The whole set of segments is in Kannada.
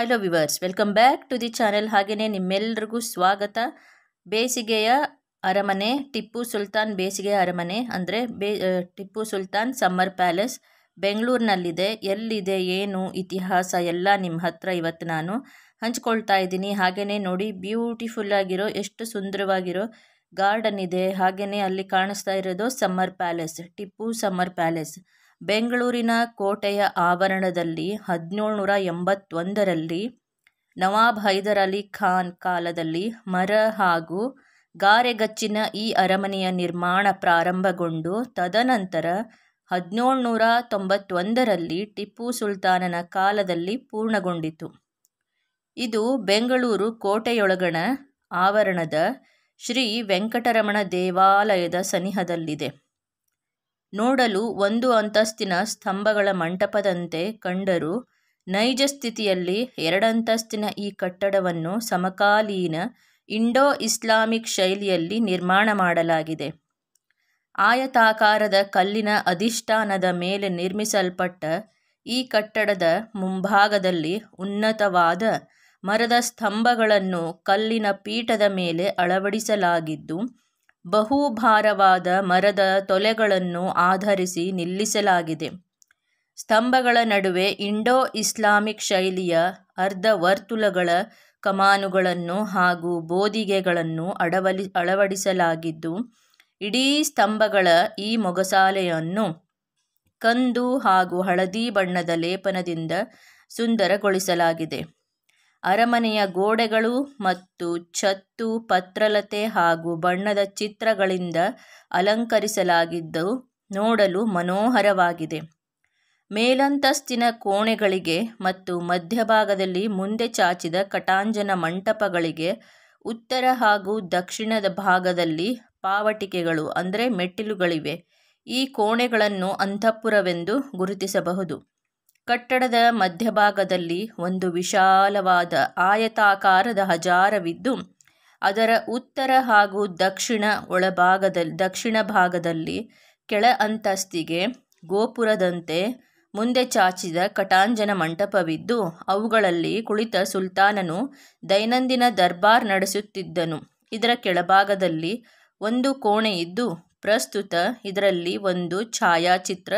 hello viewers welcome back to the channel ಹಾಗೆಯೇ ನಿಮ್ಮೆಲ್ಲರಿಗೂ ಸ್ವಾಗತ ಬೇಸಿಗೆಯ ಅರಮನೆ ಟಿಪ್ಪು ಸುಲ್ತಾನ್ ಬೇಸಿಗೆಯ ಅರಮನೆ ಅಂದರೆ ಬೇ ಟಿಪ್ಪು ಸುಲ್ತಾನ್ ಸಮ್ಮರ್ ಪ್ಯಾಲೇಸ್ ಬೆಂಗಳೂರಿನಲ್ಲಿದೆ ಎಲ್ಲಿದೆ ಏನು ಇತಿಹಾಸ ಎಲ್ಲ ನಿಮ್ಮ ಹತ್ರ ಇವತ್ತು ನಾನು ಹಂಚ್ಕೊಳ್ತಾ ಇದ್ದೀನಿ ಹಾಗೆಯೇ ನೋಡಿ ಬ್ಯೂಟಿಫುಲ್ ಆಗಿರೋ ಎಷ್ಟು ಸುಂದರವಾಗಿರೋ ಗಾರ್ಡನ್ ಇದೆ ಹಾಗೆಯೇ ಅಲ್ಲಿ ಕಾಣಿಸ್ತಾ ಇರೋದು summer palace Tipu summer palace ಬೆಂಗಳೂರಿನ ಕೋಟೆಯ ಆವರಣದಲ್ಲಿ ಹದಿನೇಳುನೂರ ಎಂಬತ್ತೊಂದರಲ್ಲಿ ನವಾಬ್ ಹೈದರ್ ಅಲಿ ಖಾನ್ ಕಾಲದಲ್ಲಿ ಮರ ಹಾಗೂ ಗಾರೆಗಚ್ಚಿನ ಈ ಅರಮನೆಯ ನಿರ್ಮಾಣ ಪ್ರಾರಂಭಗೊಂಡು ತದನಂತರ ಹದಿನೇಳುನೂರ ತೊಂಬತ್ತೊಂದರಲ್ಲಿ ಟಿಪ್ಪು ಸುಲ್ತಾನನ ಕಾಲದಲ್ಲಿ ಪೂರ್ಣಗೊಂಡಿತು ಇದು ಬೆಂಗಳೂರು ಕೋಟೆಯೊಳಗಣ ಆವರಣದ ಶ್ರೀ ವೆಂಕಟರಮಣ ದೇವಾಲಯದ ಸನಿಹದಲ್ಲಿದೆ ನೋಡಲು ಒಂದು ಅಂತಸ್ತಿನ ಸ್ತಂಭಗಳ ಮಂಟಪದಂತೆ ಕಂಡರೂ ನೈಜ ಸ್ಥಿತಿಯಲ್ಲಿ ಎರಡಂತಸ್ತಿನ ಈ ಕಟ್ಟಡವನ್ನು ಸಮಕಾಲೀನ ಇಂಡೋ ಇಸ್ಲಾಮಿಕ್ ಶೈಲಿಯಲ್ಲಿ ನಿರ್ಮಾಣ ಮಾಡಲಾಗಿದೆ ಆಯತಾಕಾರದ ಕಲ್ಲಿನ ಅಧಿಷ್ಠಾನದ ಮೇಲೆ ನಿರ್ಮಿಸಲ್ಪಟ್ಟ ಈ ಕಟ್ಟಡದ ಮುಂಭಾಗದಲ್ಲಿ ಉನ್ನತವಾದ ಮರದ ಸ್ತಂಭಗಳನ್ನು ಕಲ್ಲಿನ ಪೀಠದ ಮೇಲೆ ಅಳವಡಿಸಲಾಗಿದ್ದು ಬಹುಭಾರವಾದ ಮರದ ತೊಲೆಗಳನ್ನು ಆಧರಿಸಿ ನಿಲ್ಲಿಸಲಾಗಿದೆ ಸ್ತಂಭಗಳ ನಡುವೆ ಇಂಡೋ ಇಸ್ಲಾಮಿಕ್ ಶೈಲಿಯ ಅರ್ಧ ವರ್ತುಲಗಳ ಕಮಾನುಗಳನ್ನು ಹಾಗೂ ಬೋದಿಗೆಗಳನ್ನು ಅಡವಲಿ ಅಳವಡಿಸಲಾಗಿದ್ದು ಇಡೀ ಸ್ತಂಭಗಳ ಈ ಮೊಗಸಾಲೆಯನ್ನು ಕಂದು ಹಾಗೂ ಹಳದಿ ಬಣ್ಣದ ಲೇಪನದಿಂದ ಸುಂದರಗೊಳಿಸಲಾಗಿದೆ ಅರಮನೆಯ ಗೋಡೆಗಳು ಮತ್ತು ಛತ್ತು ಪತ್ರಲತೆ ಹಾಗೂ ಬಣ್ಣದ ಚಿತ್ರಗಳಿಂದ ಅಲಂಕರಿಸಲಾಗಿದ್ದು ನೋಡಲು ಮನೋಹರವಾಗಿದೆ ಮೇಲಂತಸ್ತಿನ ಕೋಣೆಗಳಿಗೆ ಮತ್ತು ಮಧ್ಯಭಾಗದಲ್ಲಿ ಮುಂದೆ ಚಾಚಿದ ಕಟಾಂಜನ ಮಂಟಪಗಳಿಗೆ ಉತ್ತರ ಹಾಗೂ ದಕ್ಷಿಣದ ಭಾಗದಲ್ಲಿ ಪಾವಟಿಕೆಗಳು ಅಂದರೆ ಮೆಟ್ಟಿಲುಗಳಿವೆ ಈ ಕೋಣೆಗಳನ್ನು ಅಂತಃಪುರವೆಂದು ಗುರುತಿಸಬಹುದು ಕಟ್ಟಡದ ಮಧ್ಯಭಾಗದಲ್ಲಿ ಒಂದು ವಿಶಾಲವಾದ ಆಯತಾಕಾರದ ಹಜಾರವಿದ್ದು ಅದರ ಉತ್ತರ ಹಾಗೂ ದಕ್ಷಿಣ ಒಳಭಾಗದಲ್ಲಿ ದಕ್ಷಿಣ ಭಾಗದಲ್ಲಿ ಕೆಳ ಅಂತಸ್ತಿಗೆ ಗೋಪುರದಂತೆ ಮುಂದೆ ಚಾಚಿದ ಕಟಾಂಜನ ಮಂಟಪವಿದ್ದು ಅವುಗಳಲ್ಲಿ ಕುಳಿತ ಸುಲ್ತಾನನು ದೈನಂದಿನ ದರ್ಬಾರ್ ನಡೆಸುತ್ತಿದ್ದನು ಇದರ ಕೆಳಭಾಗದಲ್ಲಿ ಒಂದು ಕೋಣೆ ಇದ್ದು ಪ್ರಸ್ತುತ ಇದರಲ್ಲಿ ಒಂದು ಛಾಯಾಚಿತ್ರ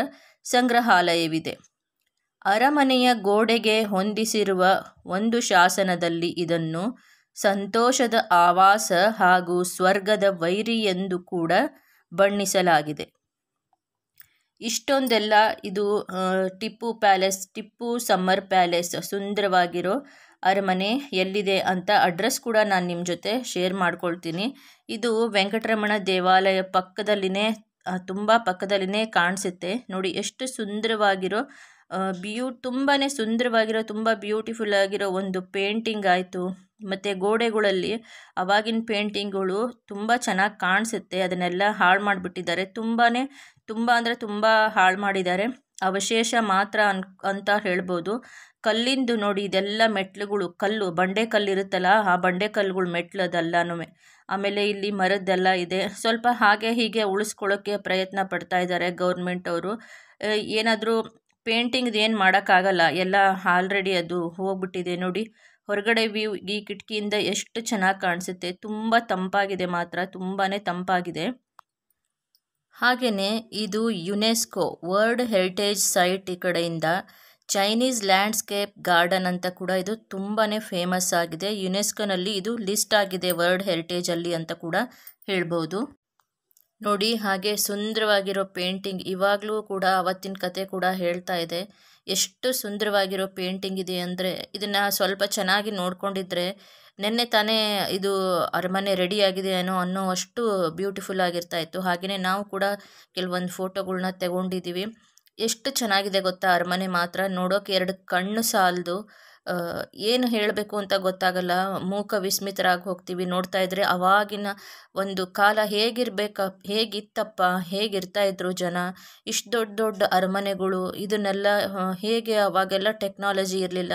ಸಂಗ್ರಹಾಲಯವಿದೆ ಅರಮನೆಯ ಗೋಡೆಗೆ ಹೊಂದಿಸಿರುವ ಒಂದು ಶಾಸನದಲ್ಲಿ ಇದನ್ನು ಸಂತೋಷದ ಆವಾಸ ಹಾಗೂ ಸ್ವರ್ಗದ ವೈರಿ ಎಂದು ಕೂಡ ಬಣ್ಣಿಸಲಾಗಿದೆ ಇಷ್ಟೊಂದೆಲ್ಲ ಇದು Tipu palace Tipu summer palace ಸುಂದರವಾಗಿರೋ ಅರಮನೆ ಎಲ್ಲಿದೆ ಅಂತ ಅಡ್ರೆಸ್ ಕೂಡ ನಾನು ನಿಮ್ಮ ಜೊತೆ ಶೇರ್ ಮಾಡ್ಕೊಳ್ತೀನಿ ಇದು ವೆಂಕಟರಮಣ ದೇವಾಲಯ ಪಕ್ಕದಲ್ಲಿನೇ ತುಂಬ ಪಕ್ಕದಲ್ಲಿನೇ ಕಾಣಿಸುತ್ತೆ ನೋಡಿ ಎಷ್ಟು ಸುಂದರವಾಗಿರೋ ಬ್ಯೂ ತುಂಬಾ ಸುಂದರವಾಗಿರೋ ತುಂಬ ಬ್ಯೂಟಿಫುಲ್ ಆಗಿರೋ ಒಂದು ಪೇಂಟಿಂಗ್ ಆಯಿತು ಮತ್ತು ಗೋಡೆಗಳಲ್ಲಿ ಅವಾಗಿನ ಪೇಂಟಿಂಗ್ಗಳು ತುಂಬ ಚೆನ್ನಾಗಿ ಕಾಣಿಸುತ್ತೆ ಅದನ್ನೆಲ್ಲ ಹಾಳು ಮಾಡಿಬಿಟ್ಟಿದ್ದಾರೆ ತುಂಬಾ ತುಂಬ ಅಂದರೆ ತುಂಬ ಹಾಳು ಮಾಡಿದ್ದಾರೆ ಅವಶೇಷ ಮಾತ್ರ ಅನ್ ಅಂತ ಹೇಳ್ಬೋದು ಕಲ್ಲಿಂದು ನೋಡಿ ಇದೆಲ್ಲ ಮೆಟ್ಲುಗಳು ಕಲ್ಲು ಬಂಡೆ ಕಲ್ಲು ಇರುತ್ತಲ್ಲ ಆ ಬಂಡೆ ಕಲ್ಲುಗಳು ಮೆಟ್ಲು ಅದೆಲ್ಲನೂ ಆಮೇಲೆ ಇಲ್ಲಿ ಮರದ್ದೆಲ್ಲ ಇದೆ ಸ್ವಲ್ಪ ಹಾಗೆ ಹೀಗೆ ಉಳಿಸ್ಕೊಳ್ಳೋಕ್ಕೆ ಪ್ರಯತ್ನ ಪಡ್ತಾ ಇದ್ದಾರೆ ಗೌರ್ಮೆಂಟ್ ಅವರು ಏನಾದರೂ ಪೇಂಟಿಂಗ್ದು ಏನು ಮಾಡೋಕ್ಕಾಗಲ್ಲ ಎಲ್ಲ ಆಲ್ರೆಡಿ ಅದು ಹೋಗ್ಬಿಟ್ಟಿದೆ ನೋಡಿ ಹೊರಗಡೆ ವ್ಯೂ ಈ ಕಿಟಕಿಯಿಂದ ಎಷ್ಟು ಚೆನ್ನಾಗಿ ಕಾಣಿಸುತ್ತೆ ತುಂಬ ತಂಪಾಗಿದೆ ಮಾತ್ರ ತುಂಬಾ ತಂಪಾಗಿದೆ ಹಾಗೆಯೇ ಇದು ಯುನೆಸ್ಕೋ ವರ್ಲ್ಡ್ ಹೆರಿಟೇಜ್ ಸೈಟ್ ಈ ಕಡೆಯಿಂದ ಚೈನೀಸ್ ಲ್ಯಾಂಡ್ಸ್ಕೇಪ್ ಗಾರ್ಡನ್ ಅಂತ ಕೂಡ ಇದು ತುಂಬಾ ಫೇಮಸ್ ಆಗಿದೆ ಯುನೆಸ್ಕೋನಲ್ಲಿ ಇದು ಲಿಸ್ಟ್ ಆಗಿದೆ ವರ್ಲ್ಡ್ ಹೆರಿಟೇಜಲ್ಲಿ ಅಂತ ಕೂಡ ಹೇಳ್ಬೋದು ನೋಡಿ ಹಾಗೆ ಸುಂದರವಾಗಿರೋ ಪೇಂಟಿಂಗ್ ಇವಾಗಲೂ ಕೂಡ ಅವತ್ತಿನ ಕತೆ ಕೂಡ ಹೇಳ್ತಾ ಇದೆ ಎಷ್ಟು ಸುಂದರವಾಗಿರೋ ಪೇಂಟಿಂಗ್ ಇದೆ ಅಂದರೆ ಇದನ್ನು ಸ್ವಲ್ಪ ಚೆನ್ನಾಗಿ ನೋಡ್ಕೊಂಡಿದ್ರೆ ನಿನ್ನೆ ತಾನೇ ಇದು ಅರಮನೆ ರೆಡಿ ಆಗಿದೆ ಏನೋ ಅನ್ನೋ ಅಷ್ಟು ಬ್ಯೂಟಿಫುಲ್ ಆಗಿರ್ತಾ ಇತ್ತು ಹಾಗೆಯೇ ನಾವು ಕೂಡ ಕೆಲವೊಂದು ಫೋಟೋಗಳನ್ನ ತಗೊಂಡಿದ್ದೀವಿ ಎಷ್ಟು ಚೆನ್ನಾಗಿದೆ ಗೊತ್ತಾ ಅರಮನೆ ಮಾತ್ರ ನೋಡೋಕೆ ಎರಡು ಕಣ್ಣು ಸಾಲದು ಏನು ಹೇಳಬೇಕು ಅಂತ ಗೊತ್ತಾಗಲ್ಲ ಮೂಕ ವಿಸ್ಮಿತರಾಗಿ ಹೋಗ್ತೀವಿ ನೋಡ್ತಾ ಇದ್ದರೆ ಅವಾಗಿನ ಒಂದು ಕಾಲ ಹೇಗಿರ್ಬೇಕ ಹೇಗಿತ್ತಪ್ಪ ಹೇಗಿರ್ತಾ ಇದ್ರು ಜನ ಇಷ್ಟು ದೊಡ್ಡ ದೊಡ್ಡ ಅರಮನೆಗಳು ಇದನ್ನೆಲ್ಲ ಹೇಗೆ ಅವಾಗೆಲ್ಲ ಟೆಕ್ನಾಲಜಿ ಇರಲಿಲ್ಲ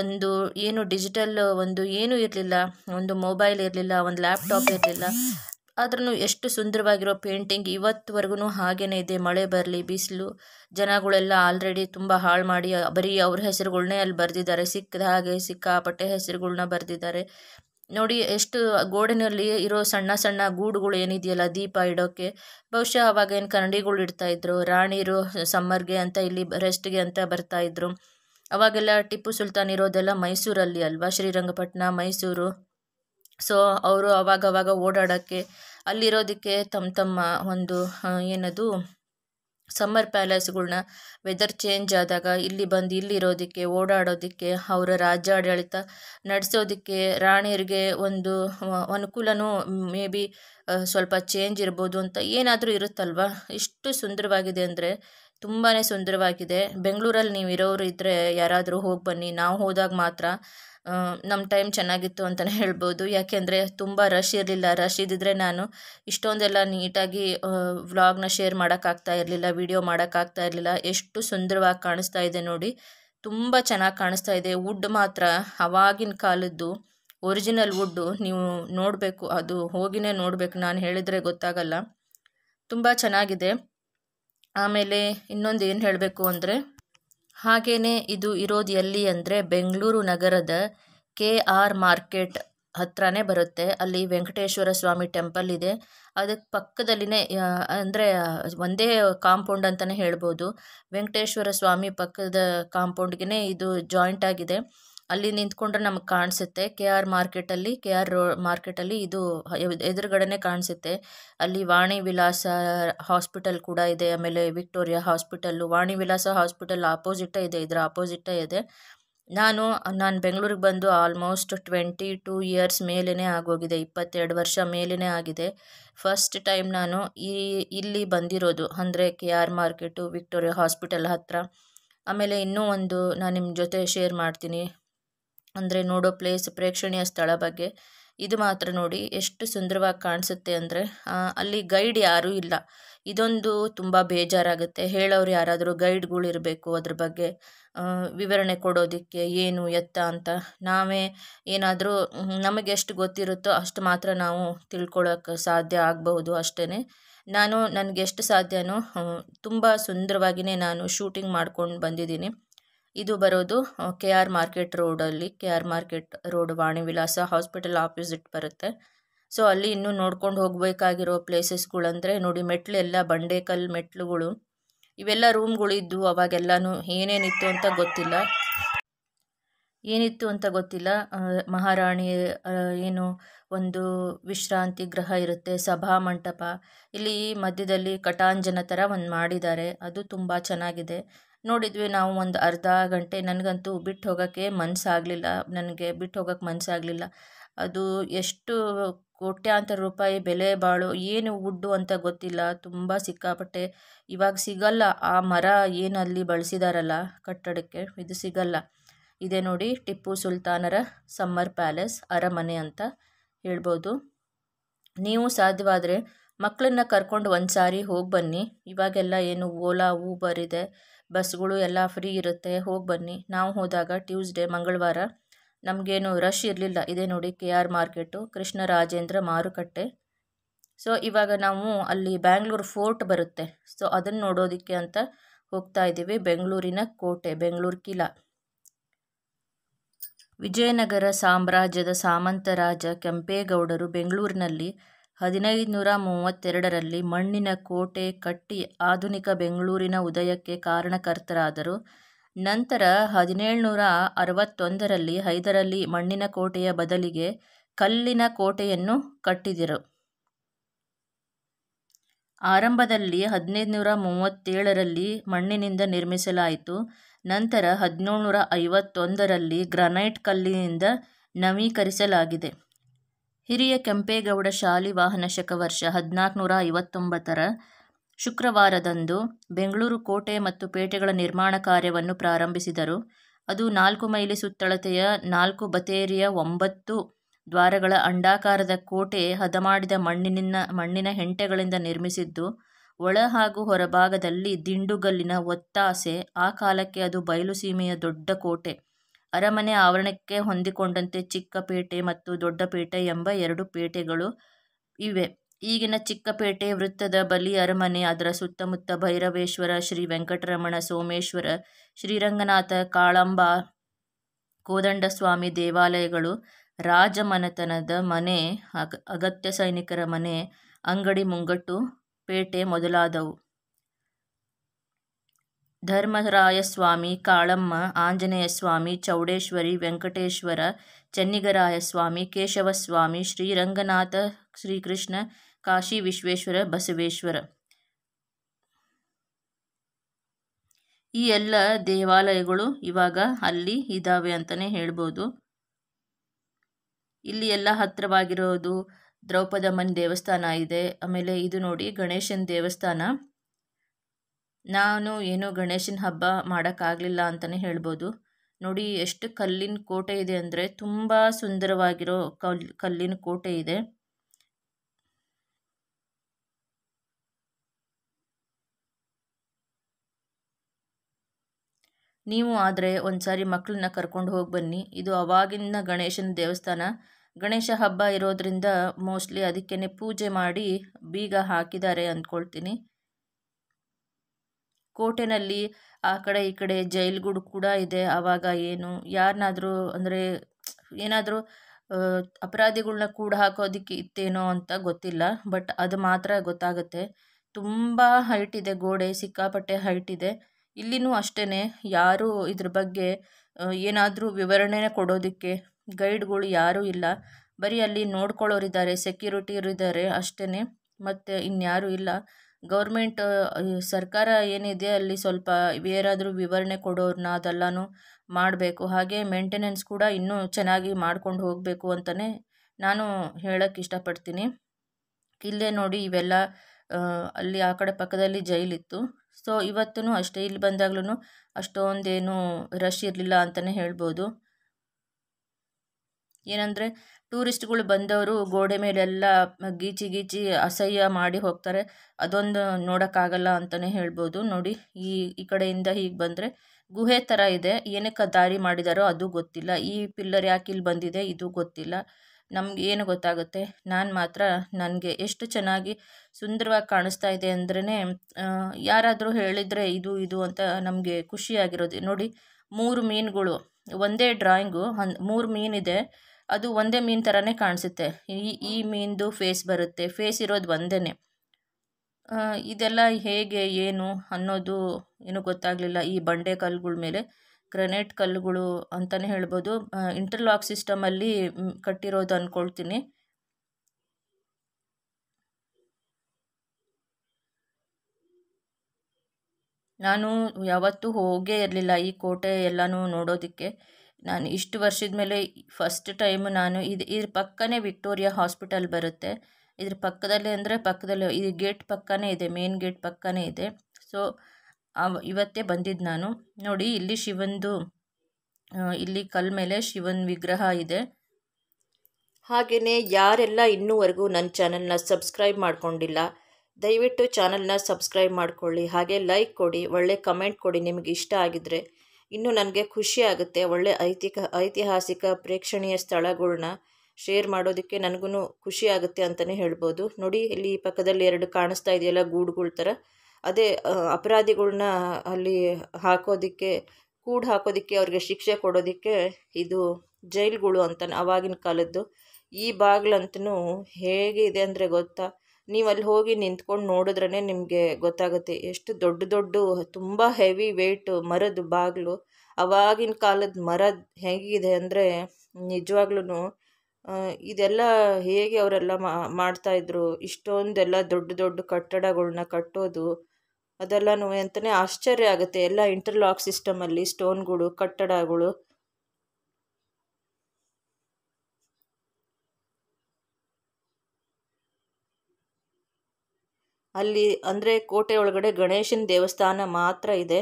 ಒಂದು ಏನು ಡಿಜಿಟಲ್ ಒಂದು ಏನೂ ಇರಲಿಲ್ಲ ಒಂದು ಮೊಬೈಲ್ ಇರಲಿಲ್ಲ ಒಂದು ಲ್ಯಾಪ್ಟಾಪ್ ಇರಲಿಲ್ಲ ಆದ್ರೂ ಎಷ್ಟು ಸುಂದರವಾಗಿರೋ ಪೇಂಟಿಂಗ್ ಇವತ್ತುವರೆಗೂ ಹಾಗೇನೇ ಇದೆ ಮಳೆ ಬರಲಿ ಬಿಸಿಲು ಜನಗಳೆಲ್ಲ ಆಲ್ರೆಡಿ ತುಂಬ ಹಾಳು ಮಾಡಿ ಬರೀ ಅವ್ರ ಹೆಸರುಗಳನ್ನೇ ಅಲ್ಲಿ ಬರೆದಿದ್ದಾರೆ ಸಿಕ್ಕದ ಹಾಗೆ ಸಿಕ್ಕಾಪಟ್ಟೆ ಹೆಸರುಗಳ್ನ ಬರೆದಿದ್ದಾರೆ ನೋಡಿ ಎಷ್ಟು ಗೋಡೆನಲ್ಲಿ ಇರೋ ಸಣ್ಣ ಸಣ್ಣ ಗೂಡುಗಳು ಏನಿದೆಯಲ್ಲ ದೀಪ ಇಡೋಕ್ಕೆ ಬಹುಶಃ ಅವಾಗ ಏನು ಕನ್ನಡಿಗಳು ಇಡ್ತಾಯಿದ್ರು ರಾಣಿರು ಸಮ್ಮರ್ಗೆ ಅಂತ ಇಲ್ಲಿ ರೆಸ್ಟ್ಗೆ ಅಂತ ಬರ್ತಾಯಿದ್ರು ಅವಾಗೆಲ್ಲ ಟಿಪ್ಪು ಸುಲ್ತಾನ್ ಇರೋದೆಲ್ಲ ಮೈಸೂರಲ್ಲಿ ಅಲ್ವಾ ಶ್ರೀರಂಗಪಟ್ಟಣ ಮೈಸೂರು ಸೊ ಅವರು ಅವಾಗವಾಗ ಓಡಾಡೋಕ್ಕೆ ಅಲ್ಲಿರೋದಕ್ಕೆ ತಮ್ಮ ತಮ್ಮ ಒಂದು ಏನದು ಸಮ್ಮರ್ ಪ್ಯಾಲೇಸ್ಗಳ್ನ ವೆದರ್ ಚೇಂಜ್ ಆದಾಗ ಇಲ್ಲಿ ಬಂದು ಇಲ್ಲಿರೋದಕ್ಕೆ ಓಡಾಡೋದಕ್ಕೆ ಅವರ ರಾಜ್ಯಾಡಳಿತ ನಡೆಸೋದಕ್ಕೆ ರಾಣಿಯರಿಗೆ ಒಂದು ಅನುಕೂಲನೂ ಮೇ ಬಿ ಸ್ವಲ್ಪ ಚೇಂಜ್ ಇರ್ಬೋದು ಅಂತ ಏನಾದರೂ ಇರುತ್ತಲ್ವ ಇಷ್ಟು ಸುಂದರವಾಗಿದೆ ಅಂದರೆ ತುಂಬಾ ಸುಂದರವಾಗಿದೆ ಬೆಂಗಳೂರಲ್ಲಿ ನೀವು ಇರೋರು ಇದ್ದರೆ ಯಾರಾದರೂ ಹೋಗಿ ಬನ್ನಿ ನಾವು ಹೋದಾಗ ಮಾತ್ರ ನಮ್ಮ ಟೈಮ್ ಚೆನ್ನಾಗಿತ್ತು ಅಂತಲೇ ಹೇಳ್ಬೋದು ಯಾಕೆಂದರೆ ತುಂಬ ರಶ್ ಇರಲಿಲ್ಲ ರಶ್ ಇದ್ದಿದ್ರೆ ನಾನು ಇಷ್ಟೊಂದೆಲ್ಲ ನೀಟಾಗಿ ವ್ಲಾಗ್ನ ಶೇರ್ ಮಾಡೋಕ್ಕಾಗ್ತಾ ಇರಲಿಲ್ಲ ವಿಡಿಯೋ ಮಾಡೋಕ್ಕಾಗ್ತಾ ಇರಲಿಲ್ಲ ಎಷ್ಟು ಸುಂದರವಾಗಿ ಕಾಣಿಸ್ತಾ ಇದೆ ನೋಡಿ ತುಂಬ ಚೆನ್ನಾಗಿ ಕಾಣಿಸ್ತಾ ಇದೆ ವುಡ್ ಮಾತ್ರ ಅವಾಗಿನ ಕಾಲದ್ದು ಒರಿಜಿನಲ್ ವುಡ್ಡು ನೀವು ನೋಡಬೇಕು ಅದು ಹೋಗಿನೇ ನೋಡಬೇಕು ನಾನು ಹೇಳಿದರೆ ಗೊತ್ತಾಗಲ್ಲ ತುಂಬ ಚೆನ್ನಾಗಿದೆ ಆಮೇಲೆ ಇನ್ನೊಂದು ಏನು ಹೇಳಬೇಕು ಅಂದರೆ ಹಾಗೆಯೇ ಇದು ಇರೋದು ಎಲ್ಲಿ ಅಂದರೆ ಬೆಂಗಳೂರು ನಗರದ ಕೆ ಆರ್ ಮಾರ್ಕೆಟ್ ಹತ್ರನೇ ಬರುತ್ತೆ ಅಲ್ಲಿ ವೆಂಕಟೇಶ್ವರ ಸ್ವಾಮಿ ಟೆಂಪಲ್ ಇದೆ ಅದಕ್ಕೆ ಪಕ್ಕದಲ್ಲಿನೇ ಅಂದರೆ ಒಂದೇ ಕಾಂಪೌಂಡ್ ಅಂತಲೇ ಹೇಳ್ಬೋದು ವೆಂಕಟೇಶ್ವರ ಸ್ವಾಮಿ ಪಕ್ಕದ ಕಾಂಪೌಂಡ್ಗೆ ಇದು ಜಾಯಿಂಟ್ ಆಗಿದೆ ಅಲ್ಲಿ ನಿಂತ್ಕೊಂಡ್ರೆ ನಮಗೆ ಕಾಣಿಸುತ್ತೆ ಕೆ ಆರ್ ಮಾರ್ಕೆಟಲ್ಲಿ ಕೆ ಆರ್ ರೋ ಮಾರ್ಕೆಟಲ್ಲಿ ಇದು ಎದುರುಗಡೆನೇ ಕಾಣಿಸುತ್ತೆ ಅಲ್ಲಿ ವಾಣಿ ವಿಲಾಸ ಹಾಸ್ಪಿಟಲ್ ಕೂಡ ಇದೆ ಆಮೇಲೆ Victoria hospital Vani Vilas hospital ಆಪೋಸಿಟೇ ಇದೆ ಇದರ ಆಪೋಸಿಟೇ ಇದೆ ನಾನು ನಾನು ಬೆಂಗಳೂರಿಗೆ ಬಂದು ಆಲ್ಮೋಸ್ಟ್ ಟ್ವೆಂಟಿ ಟೂ ಇಯರ್ಸ್ ಮೇಲೇ ಆಗೋಗಿದೆ ಇಪ್ಪತ್ತೆರಡು ವರ್ಷ ಮೇಲೇ ಆಗಿದೆ ಫಸ್ಟ್ ಟೈಮ್ ನಾನು ಈ ಇಲ್ಲಿ ಬಂದಿರೋದು ಅಂದರೆ K R market Victoria hospital ಹತ್ತಿರ ಆಮೇಲೆ ಇನ್ನೂ ಒಂದು ನಾನು ನಿಮ್ಮ ಜೊತೆ ಶೇರ್ ಮಾಡ್ತೀನಿ ಅಂದರೆ ನೋಡೋ ಪ್ಲೇಸ್ ಪ್ರೇಕ್ಷಣೀಯ ಸ್ಥಳ ಬಗ್ಗೆ ಇದು ಮಾತ್ರ ನೋಡಿ ಎಷ್ಟು ಸುಂದರವಾಗಿ ಕಾಣಿಸುತ್ತೆ ಅಂದರೆ ಅಲ್ಲಿ ಗೈಡ್ ಯಾರೂ ಇಲ್ಲ ಇದೊಂದು ತುಂಬ ಬೇಜಾರಾಗುತ್ತೆ ಹೇಳೋರು ಯಾರಾದರೂ ಗೈಡ್ಗಳಿರಬೇಕು ಅದ್ರ ಬಗ್ಗೆ ವಿವರಣೆ ಕೊಡೋದಕ್ಕೆ ಏನು ಎತ್ತ ಅಂತ ನಾವೇ ಏನಾದರೂ ನಮಗೆ ಎಷ್ಟು ಗೊತ್ತಿರುತ್ತೋ ಅಷ್ಟು ಮಾತ್ರ ನಾವು ತಿಳ್ಕೊಳ್ಳೋಕೆ ಸಾಧ್ಯ ಆಗಬಹುದು ಅಷ್ಟೇ ನಾನು ನನಗೆ ಎಷ್ಟು ಸಾಧ್ಯನೋ ತುಂಬ ಸುಂದರವಾಗಿಯೇ ನಾನು ಶೂಟಿಂಗ್ ಮಾಡ್ಕೊಂಡು ಬಂದಿದ್ದೀನಿ ಇದು ಬರೋದು ಕೆ ಆರ್ ಮಾರ್ಕೆಟ್ ರೋಡಲ್ಲಿ K R market road Vani Vilas hospital opposite ಬರುತ್ತೆ ಸೊ ಅಲ್ಲಿ ಇನ್ನೂ ನೋಡ್ಕೊಂಡು ಹೋಗಬೇಕಾಗಿರೋ ಪ್ಲೇಸಸ್ಗಳಂದರೆ ನೋಡಿ ಮೆಟ್ಲೆಲ್ಲ ಬಂಡೆಕಲ್ ಮೆಟ್ಲುಗಳು ಇವೆಲ್ಲ ರೂಮ್ಗಳಿದ್ದು ಅವಾಗೆಲ್ಲನೂ ಏನೇನಿತ್ತು ಅಂತ ಗೊತ್ತಿಲ್ಲ ಏನಿತ್ತು ಅಂತ ಗೊತ್ತಿಲ್ಲ ಮಹಾರಾಣಿ ಏನು ಒಂದು ವಿಶ್ರಾಂತಿ ಗೃಹ ಇರುತ್ತೆ ಸಭಾ ಮಂಟಪ ಇಲ್ಲಿ ಮಧ್ಯದಲ್ಲಿ ಕಟಾಂಜನ ಥರ ಒಂದು ಮಾಡಿದ್ದಾರೆ ಅದು ತುಂಬ ಚೆನ್ನಾಗಿದೆ ನೋಡಿದ್ವಿ ನಾವು ಒಂದು ಅರ್ಧ ಗಂಟೆ ನನಗಂತೂ ಬಿಟ್ಟು ಹೋಗೋಕ್ಕೆ ಮನಸ್ಸಾಗಲಿಲ್ಲ ನನಗೆ ಬಿಟ್ಟು ಹೋಗೋಕ್ಕೆ ಮನಸ್ಸಾಗಲಿಲ್ಲ ಅದು ಎಷ್ಟು ಕೋಟ್ಯಾಂತರ ರೂಪಾಯಿ ಬೆಲೆ ಬಾಳು ಏನು ವುಡ್ಡು ಅಂತ ಗೊತ್ತಿಲ್ಲ ತುಂಬ ಸಿಕ್ಕಾಪಟ್ಟೆ ಇವಾಗ ಸಿಗಲ್ಲ ಆ ಮರ ಏನಲ್ಲಿ ಬಳಸಿದಾರಲ್ಲ ಕಟ್ಟಡಕ್ಕೆ ಇದು ಸಿಗಲ್ಲ ಇದೆ ನೋಡಿ ಟಿಪ್ಪು ಸುಲ್ತಾನರ ಸಮ್ಮರ್ ಪ್ಯಾಲೇಸ್ ಅರಮನೆ ಅಂತ ಹೇಳ್ಬೋದು ನೀವು ಸಾಧ್ಯವಾದರೆ ಮಕ್ಕಳನ್ನ ಕರ್ಕೊಂಡು ಒಂದು ಸಾರಿ ಹೋಗಿ ಬನ್ನಿ ಇವಾಗೆಲ್ಲ ಏನು ಓಲಾ ಊಬರ್ ಇದೆ ಬಸ್ಗಳು ಎಲ್ಲ ಫ್ರೀ ಇರುತ್ತೆ ಹೋಗಿ ಬನ್ನಿ ನಾವು ಹೋದಾಗ ಟ್ಯೂಸ್ಡೇ ಮಂಗಳವಾರ ನಮಗೇನು ರಶ್ ಇರಲಿಲ್ಲ ಇದೆ ನೋಡಿ ಕೆ ಆರ್ ಮಾರ್ಕೆಟು ಕೃಷ್ಣರಾಜೇಂದ್ರ ಮಾರುಕಟ್ಟೆ ಸೊ ಇವಾಗ ನಾವು ಅಲ್ಲಿ ಬ್ಯಾಂಗ್ಳೂರು ಫೋರ್ಟ್ ಬರುತ್ತೆ ಸೊ ಅದನ್ನು ನೋಡೋದಕ್ಕೆ ಅಂತ ಹೋಗ್ತಾ ಇದ್ದೀವಿ ಬೆಂಗಳೂರಿನ ಕೋಟೆ ಬೆಂಗಳೂರು ಕಿಲಾ ವಿಜಯನಗರ ಸಾಮ್ರಾಜ್ಯದ ಸಾಮಂತರಾಜ ಕೆಂಪೇಗೌಡರು ಬೆಂಗಳೂರಿನಲ್ಲಿ ಹದಿನೈದುನೂರ ಮೂವತ್ತೆರಡರಲ್ಲಿ ಮಣ್ಣಿನ ಕೋಟೆ ಕಟ್ಟಿ ಆಧುನಿಕ ಬೆಂಗಳೂರಿನ ಉದಯಕ್ಕೆ ಕಾರಣಕರ್ತರಾದರು ನಂತರ ಹದಿನೇಳುನೂರ ಅರವತ್ತೊಂದರಲ್ಲಿ ಹೈದರಲಿ ಮಣ್ಣಿನ ಕೋಟೆಯ ಬದಲಿಗೆ ಕಲ್ಲಿನ ಕೋಟೆಯನ್ನು ಕಟ್ಟಿದರು ಆರಂಭದಲ್ಲಿ ಹದಿನೈದುನೂರ ಮೂವತ್ತೇಳರಲ್ಲಿ ಮಣ್ಣಿನಿಂದ ನಿರ್ಮಿಸಲಾಯಿತು ನಂತರ ಹದಿನೇಳುನೂರ ಐವತ್ತೊಂದರಲ್ಲಿ ಗ್ರನೈಟ್ ಕಲ್ಲಿನಿಂದ ನವೀಕರಿಸಲಾಗಿದೆ ಹಿರಿಯ ಕೆಂಪೇಗೌಡ ಶಾಲಿ ಶಕ ವರ್ಷ ಹದಿನಾಲ್ಕುನೂರ ಐವತ್ತೊಂಬತ್ತರ ಶುಕ್ರವಾರದಂದು ಬೆಂಗಳೂರು ಕೋಟೆ ಮತ್ತು ಪೇಟೆಗಳ ನಿರ್ಮಾಣ ಕಾರ್ಯವನ್ನು ಪ್ರಾರಂಭಿಸಿದರು ಅದು ನಾಲ್ಕು ಮೈಲಿ ಸುತ್ತಳತೆಯ ನಾಲ್ಕು ಬತೇರಿಯ ಒಂಬತ್ತು ದ್ವಾರಗಳ ಅಂಡಾಕಾರದ ಕೋಟೆ ಹದಮಾಡಿದ ಮಣ್ಣಿನ ಮಣ್ಣಿನ ಹೆಂಟೆಗಳಿಂದ ನಿರ್ಮಿಸಿದ್ದು ಒಳ ಹಾಗೂ ಹೊರಭಾಗದಲ್ಲಿ ದಿಂಡುಗಲ್ಲಿನ ಒತ್ತಾಸೆ ಆ ಕಾಲಕ್ಕೆ ಅದು ಬಯಲು ಸೀಮೆಯ ದೊಡ್ಡ ಕೋಟೆ ಅರಮನೆ ಆವರಣಕ್ಕೆ ಹೊಂದಿಕೊಂಡಂತೆ ಚಿಕ್ಕ ಮತ್ತು ದೊಡ್ಡ ಎಂಬ ಎರಡು ಪೇಟೆಗಳು ಇವೆ ಈಗಿನ ಚಿಕ್ಕಪೇಟೆ ವೃತ್ತದ ಬಲಿ ಅರಮನೆ ಅದರ ಸುತ್ತಮುತ್ತ ಭೈರವೇಶ್ವರ ಶ್ರೀ ವೆಂಕಟರಮಣ ಸೋಮೇಶ್ವರ ಶ್ರೀರಂಗನಾಥ ಕಾಳಂಬ ಕೋದಂಡಸ್ವಾಮಿ ದೇವಾಲಯಗಳು ರಾಜಮನೆತನದ ಮನೆ ಅಗತ್ಯ ಸೈನಿಕರ ಮನೆ ಅಂಗಡಿ ಮುಂಗಟ್ಟು ಪೇಟೆ ಮೊದಲಾದವು ಧರ್ಮರಾಯಸ್ವಾಮಿ ಕಾಳಮ್ಮ ಆಂಜನೇಯಸ್ವಾಮಿ ಚೌಡೇಶ್ವರಿ ವೆಂಕಟೇಶ್ವರ ಚೆನ್ನಿಗರಾಯಸ್ವಾಮಿ ಕೇಶವಸ್ವಾಮಿ ಶ್ರೀರಂಗನಾಥ ಶ್ರೀಕೃಷ್ಣ ಕಾಶಿ ವಿಶ್ವೇಶ್ವರ ಬಸವೇಶ್ವರ ಈ ಎಲ್ಲ ದೇವಾಲಯಗಳು ಇವಾಗ ಅಲ್ಲಿ ಇದ್ದಾವೆ ಅಂತಲೇ ಹೇಳ್ಬೋದು ಇಲ್ಲಿ ಎಲ್ಲ ಹತ್ತಿರವಾಗಿರೋದು ದ್ರೌಪದಮ್ಮನ ದೇವಸ್ಥಾನ ಇದೆ ಆಮೇಲೆ ಇದು ನೋಡಿ ಗಣೇಶನ ದೇವಸ್ಥಾನ ನಾನು ಏನು ಗಣೇಶನ ಹಬ್ಬ ಮಾಡೋಕ್ಕಾಗ್ಲಿಲ್ಲ ಅಂತಲೇ ಹೇಳ್ಬೋದು ನೋಡಿ ಎಷ್ಟು ಕಲ್ಲಿನ ಕೋಟೆ ಇದೆ ಅಂದರೆ ತುಂಬ ಸುಂದರವಾಗಿರೋ ಕಲ್ ಕಲ್ಲಿನ ಕೋಟೆ ಇದೆ ನೀವು ಆದರೆ ಒಂದು ಸಾರಿ ಮಕ್ಕಳನ್ನ ಕರ್ಕೊಂಡು ಹೋಗಿ ಬನ್ನಿ ಇದು ಅವಾಗಿನ ಗಣೇಶನ ದೇವಸ್ಥಾನ ಗಣೇಶ ಹಬ್ಬ ಇರೋದ್ರಿಂದ ಮೋಸ್ಟ್ಲಿ ಅದಕ್ಕೇ ಪೂಜೆ ಮಾಡಿ ಬೀಗ ಹಾಕಿದ್ದಾರೆ ಅಂದ್ಕೊಳ್ತೀನಿ ಕೋಟೆನಲ್ಲಿ ಆ ಕಡೆ ಈ ಕಡೆ ಜೈಲ್ಗಳು ಕೂಡ ಇದೆ ಆವಾಗ ಏನು ಯಾರನ್ನಾದರೂ ಅಂದರೆ ಏನಾದರೂ ಅಪರಾಧಿಗಳನ್ನ ಕೂಡ ಹಾಕೋದಕ್ಕೆ ಇತ್ತೇನೋ ಅಂತ ಗೊತ್ತಿಲ್ಲ ಬಟ್ ಅದು ಮಾತ್ರ ಗೊತ್ತಾಗುತ್ತೆ ತುಂಬ ಹೈಟ್ ಇದೆ ಗೋಡೆ ಸಿಕ್ಕಾಪಟ್ಟೆ ಹೈಟ್ ಇದೆ ಇಲ್ಲಿನೂ ಅಷ್ಟೇ ಯಾರೂ ಇದ್ರ ಬಗ್ಗೆ ಏನಾದರೂ ವಿವರಣೆನೇ ಕೊಡೋದಕ್ಕೆ ಗೈಡ್ಗಳು ಯಾರೂ ಇಲ್ಲ ಬರೀ ಅಲ್ಲಿ ನೋಡ್ಕೊಳ್ಳೋರಿದ್ದಾರೆ ಸೆಕ್ಯೂರಿಟಿಯರು ಇದ್ದಾರೆ ಅಷ್ಟೇ ಮತ್ತು ಇನ್ಯಾರೂ ಇಲ್ಲ ಗೌರ್ಮೆಂಟ್ ಸರ್ಕಾರ ಏನಿದೆ ಅಲ್ಲಿ ಸ್ವಲ್ಪ ಏನಾದರೂ ವಿವರಣೆ ಕೊಡೋರನ್ನ ಅದೆಲ್ಲನೂ ಮಾಡಬೇಕು ಹಾಗೆ ಮೇಂಟೆನೆನ್ಸ್ ಕೂಡ ಇನ್ನೂ ಚೆನ್ನಾಗಿ ಮಾಡ್ಕೊಂಡು ಹೋಗಬೇಕು ಅಂತಲೇ ನಾನು ಹೇಳಕ್ಕೆ ಇಷ್ಟಪಡ್ತೀನಿ ಇಲ್ಲೇ ನೋಡಿ ಇವೆಲ್ಲ ಅಲ್ಲಿ ಆ ಕಡೆ ಪಕ್ಕದಲ್ಲಿ ಜೈಲಿತ್ತು ಸೊ ಇವತ್ತೂ ಅಷ್ಟೇ ಇಲ್ಲಿ ಬಂದಾಗ್ಲೂ ಅಷ್ಟೊಂದೇನು ರಶ್ ಇರಲಿಲ್ಲ ಅಂತಲೇ ಹೇಳ್ಬೋದು ಏನಂದರೆ ಟೂರಿಸ್ಟ್ಗಳು ಬಂದವರು ಗೋಡೆ ಮೇಲೆಲ್ಲ ಗೀಚಿ ಗೀಚಿ ಅಸಹ್ಯ ಮಾಡಿ ಹೋಗ್ತಾರೆ ಅದೊಂದು ನೋಡೋಕ್ಕಾಗಲ್ಲ ಅಂತಲೇ ಹೇಳ್ಬೋದು ನೋಡಿ ಈ ಈ ಕಡೆಯಿಂದ ಹೀಗೆ ಬಂದರೆ ಗುಹೆ ಥರ ಇದೆ ಏನಕ್ಕೆ ದಾರಿ ಮಾಡಿದಾರೋ ಅದು ಗೊತ್ತಿಲ್ಲ ಈ ಪಿಲ್ಲರ್ ಯಾಕೆ ಇಲ್ಲಿ ಬಂದಿದೆ ಇದು ಗೊತ್ತಿಲ್ಲ ನಮ್ಗೆ ಏನು ಗೊತ್ತಾಗುತ್ತೆ ನಾನು ಮಾತ್ರ ನನಗೆ ಎಷ್ಟು ಚೆನ್ನಾಗಿ ಸುಂದರವಾಗಿ ಕಾಣಿಸ್ತಾ ಇದೆ ಅಂದ್ರೇ ಯಾರಾದರೂ ಹೇಳಿದರೆ ಇದು ಇದು ಅಂತ ನಮಗೆ ಖುಷಿಯಾಗಿರೋದು ನೋಡಿ ಮೂರು ಮೀನುಗಳು ಒಂದೇ ಡ್ರಾಯಿಂಗು ಹನ್ ಮೂರು ಮೀನಿದೆ ಅದು ಒಂದೇ ಮೀನು ಥರನೇ ಕಾಣಿಸುತ್ತೆ ಈ ಈ ಮೀನದು ಫೇಸ್ ಬರುತ್ತೆ ಫೇಸ್ ಇರೋದು ಒಂದೇ ಇದೆಲ್ಲ ಹೇಗೆ ಏನು ಅನ್ನೋದು ಏನೂ ಗೊತ್ತಾಗಲಿಲ್ಲ ಈ ಬಂಡೆ ಕಲ್ಲುಗಳ ಮೇಲೆ ಗ್ರನೇಟ್ ಕಲ್ಲುಗಳು ಅಂತಲೇ ಹೇಳ್ಬೋದು ಇಂಟರ್ಲಾಕ್ ಸಿಸ್ಟಮಲ್ಲಿ ಕಟ್ಟಿರೋದು ಅಂದ್ಕೊಳ್ತೀನಿ ನಾನು ಯಾವತ್ತೂ ಹೋಗೇ ಇರಲಿಲ್ಲ ಈ ಕೋಟೆ ಎಲ್ಲನೂ ನೋಡೋದಕ್ಕೆ ನಾನು ಇಷ್ಟು ವರ್ಷದ ಮೇಲೆ ಫಸ್ಟ್ ಟೈಮ್ ನಾನು ಇದು ಇದ್ರ ಪಕ್ಕನೇ ವಿಕ್ಟೋರಿಯಾ ಹಾಸ್ಪಿಟಲ್ ಬರುತ್ತೆ ಇದ್ರ ಪಕ್ಕದಲ್ಲೇ ಅಂದರೆ ಪಕ್ಕದಲ್ಲಿ ಇದು ಗೇಟ್ ಪಕ್ಕನೇ ಇದೆ ಮೇನ್ ಗೇಟ್ ಪಕ್ಕನೇ ಇದೆ ಸೊ ಇವತ್ತೇ ಬಂದಿದ್ದು ನಾನು ನೋಡಿ ಇಲ್ಲಿ ಶಿವನದು ಇಲ್ಲಿ ಕಲ್ ಮೇಲೆ ಶಿವನ್ ವಿಗ್ರಹ ಇದೆ ಹಾಗೆಯೇ ಯಾರೆಲ್ಲ ಇನ್ನೂವರೆಗೂ ನನ್ನ ಚಾನಲ್ನ ಸಬ್ಸ್ಕ್ರೈಬ್ ಮಾಡ್ಕೊಂಡಿಲ್ಲ ದಯವಿಟ್ಟು ಚಾನಲ್ನ ಸಬ್ಸ್ಕ್ರೈಬ್ ಮಾಡಿಕೊಳ್ಳಿ ಹಾಗೆ ಲೈಕ್ ಕೊಡಿ ಒಳ್ಳೆ ಕಮೆಂಟ್ ಕೊಡಿ ನಿಮಗೆ ಇಷ್ಟ ಆಗಿದ್ರೆ ಇನ್ನೂ ನನಗೆ ಖುಷಿ ಆಗುತ್ತೆ ಒಳ್ಳೆ ಐತಿಹ ಐತಿಹಾಸಿಕ ಪ್ರೇಕ್ಷಣೀಯ ಸ್ಥಳಗಳನ್ನ ಶೇರ್ ಮಾಡೋದಕ್ಕೆ ನನಗೂ ಖುಷಿ ಆಗುತ್ತೆ ಅಂತಲೇ ಹೇಳ್ಬೋದು ನೋಡಿ ಇಲ್ಲಿ ಪಕ್ಕದಲ್ಲಿ ಎರಡು ಕಾಣಿಸ್ತಾ ಇದೆಯಲ್ಲ ಗೂಡುಗಳ ಥರ ಅದೇ ಅಪರಾಧಿಗಳನ್ನ ಅಲ್ಲಿ ಹಾಕೋದಕ್ಕೆ ಕೂಡು ಹಾಕೋದಕ್ಕೆ ಅವ್ರಿಗೆ ಶಿಕ್ಷೆ ಕೊಡೋದಕ್ಕೆ ಇದು ಜೈಲುಗಳು ಅಂತ ಆವಾಗಿನ ಕಾಲದ್ದು ಈ ಬಾಗಿಲಂತೂ ಹೇಗೆ ಇದೆ ಅಂದರೆ ಗೊತ್ತಾ ನೀವು ಅಲ್ಲಿ ಹೋಗಿ ನಿಂತ್ಕೊಂಡು ನೋಡಿದ್ರೇ ನಿಮಗೆ ಗೊತ್ತಾಗುತ್ತೆ ಎಷ್ಟು ದೊಡ್ಡ ದೊಡ್ಡ ತುಂಬ ಹೆವಿ ವೆಯ್ಟ್ ಮರದ ಬಾಗಿಲು ಅವಾಗಿನ ಕಾಲದ ಮರ ಹೇಗಿದೆ ಅಂದರೆ ನಿಜವಾಗ್ಲೂ ಇದೆಲ್ಲ ಹೇಗೆ ಅವರೆಲ್ಲ ಮಾಡ್ತಾಯಿದ್ರು ಇಷ್ಟೊಂದೆಲ್ಲ ದೊಡ್ಡ ದೊಡ್ಡ ಕಟ್ಟಡಗಳನ್ನ ಕಟ್ಟೋದು ಅದೆಲ್ಲನೂ ಅಂತಲೇ ಆಶ್ಚರ್ಯ ಆಗುತ್ತೆ ಎಲ್ಲ ಇಂಟರ್ಲಾಕ್ ಸಿಸ್ಟಮಲ್ಲಿ ಸ್ಟೋನ್ಗಳು ಕಟ್ಟಡಗಳು ಅಲ್ಲಿ ಅಂದರೆ ಕೋಟೆ ಒಳಗಡೆ ಗಣೇಶನ ದೇವಸ್ಥಾನ ಮಾತ್ರ ಇದೆ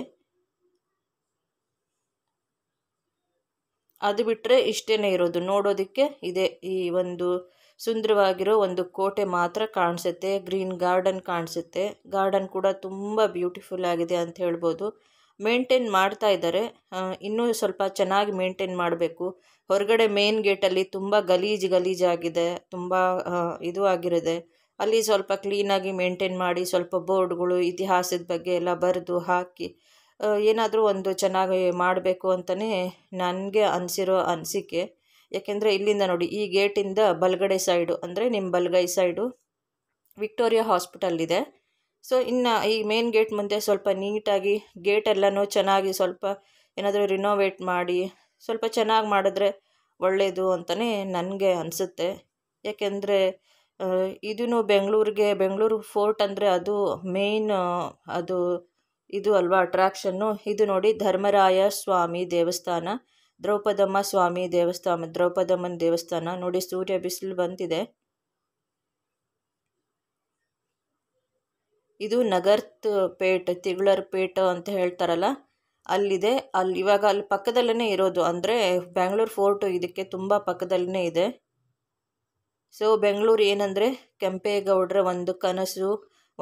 ಅದು ಬಿಟ್ಟರೆ ಇಷ್ಟೇ ಇರೋದು ನೋಡೋದಕ್ಕೆ ಇದೆ ಈ ಒಂದು ಸುಂದರವಾಗಿರೋ ಒಂದು ಕೋಟೆ ಮಾತ್ರ ಕಾಣಿಸುತ್ತೆ ಗ್ರೀನ್ ಗಾರ್ಡನ್ ಕಾಣಿಸುತ್ತೆ ಗಾರ್ಡನ್ ಕೂಡ ತುಂಬ ಬ್ಯೂಟಿಫುಲ್ ಆಗಿದೆ ಅಂತ ಹೇಳ್ಬೋದು ಮೇಂಟೈನ್ ಮಾಡ್ತಾ ಇದ್ದಾರೆ ಇನ್ನೂ ಸ್ವಲ್ಪ ಚೆನ್ನಾಗಿ ಮೇಂಟೈನ್ ಮಾಡಬೇಕು ಹೊರಗಡೆ ಮೇನ್ ಗೇಟಲ್ಲಿ ತುಂಬ ಗಲೀಜು ಗಲೀಜಾಗಿದೆ ತುಂಬ ಇದು ಆಗಿರದೆ ಅಲ್ಲಿ ಸ್ವಲ್ಪ ಕ್ಲೀನಾಗಿ ಮೇಂಟೈನ್ ಮಾಡಿ ಸ್ವಲ್ಪ ಬೋರ್ಡ್ಗಳು ಇತಿಹಾಸದ ಬಗ್ಗೆ ಎಲ್ಲ ಬರೆದು ಹಾಕಿ ಏನಾದರೂ ಒಂದು ಚೆನ್ನಾಗಿ ಮಾಡಬೇಕು ಅಂತಲೇ ನನಗೆ ಅನಿಸಿರೋ ಅನಿಸಿಕೆ ಯಾಕೆಂದರೆ ಇಲ್ಲಿಂದ ನೋಡಿ ಈ ಗೇಟಿಂದ ಬಲಗಡೆ ಸೈಡು ಅಂದರೆ ನಿಮ್ಮ ಬಲಗೈ ಸೈಡು ವಿಕ್ಟೋರಿಯಾ ಹಾಸ್ಪಿಟಲ್ ಇದೆ ಸೊ ಇನ್ನು ಈ ಮೇನ್ ಗೇಟ್ ಮುಂದೆ ಸ್ವಲ್ಪ ನೀಟಾಗಿ ಗೇಟೆಲ್ಲನೂ ಚೆನ್ನಾಗಿ ಸ್ವಲ್ಪ ಏನಾದರೂ ರಿನೋವೇಟ್ ಮಾಡಿ ಸ್ವಲ್ಪ ಚೆನ್ನಾಗಿ ಮಾಡಿದ್ರೆ ಒಳ್ಳೆಯದು ಅಂತಲೇ ನನಗೆ ಅನಿಸುತ್ತೆ ಯಾಕೆಂದರೆ ಇದೂ ಬೆಂಗಳೂರಿಗೆ ಬೆಂಗಳೂರು ಫೋರ್ಟ್ ಅಂದರೆ ಅದು ಮೇನ್ ಅದು ಇದು ಅಲ್ವಾ ಅಟ್ರ್ಯಾಕ್ಷನ್ನು ಇದು ನೋಡಿ ಧರ್ಮರಾಯ ಸ್ವಾಮಿ ದೇವಸ್ಥಾನ ದ್ರೌಪದಮ್ಮ ಸ್ವಾಮಿ ದೇವಸ್ಥಾನ ದ್ರೌಪದಮ್ಮನ ದೇವಸ್ಥಾನ ನೋಡಿ ಸೂರ್ಯ ಬಿಸಿಲು ಬಂತಿದೆ ಇದು ನಗರ್ತ್ ಪೇಟ್ ತಿಗಳರ್ ಪೇಟ್ ಅಂತ ಹೇಳ್ತಾರಲ್ಲ ಅಲ್ಲಿದೆ ಅಲ್ಲಿ ಇವಾಗ ಅಲ್ಲಿ ಪಕ್ಕದಲ್ಲೇ ಇರೋದು ಅಂದರೆ ಬ್ಯಾಂಗ್ಳೂರ್ ಫೋರ್ಟು ಇದಕ್ಕೆ ತುಂಬ ಪಕ್ಕದಲ್ಲೇ ಇದೆ ಸೊ ಬೆಂಗಳೂರು ಏನಂದರೆ ಕೆಂಪೇಗೌಡರ ಒಂದು ಕನಸು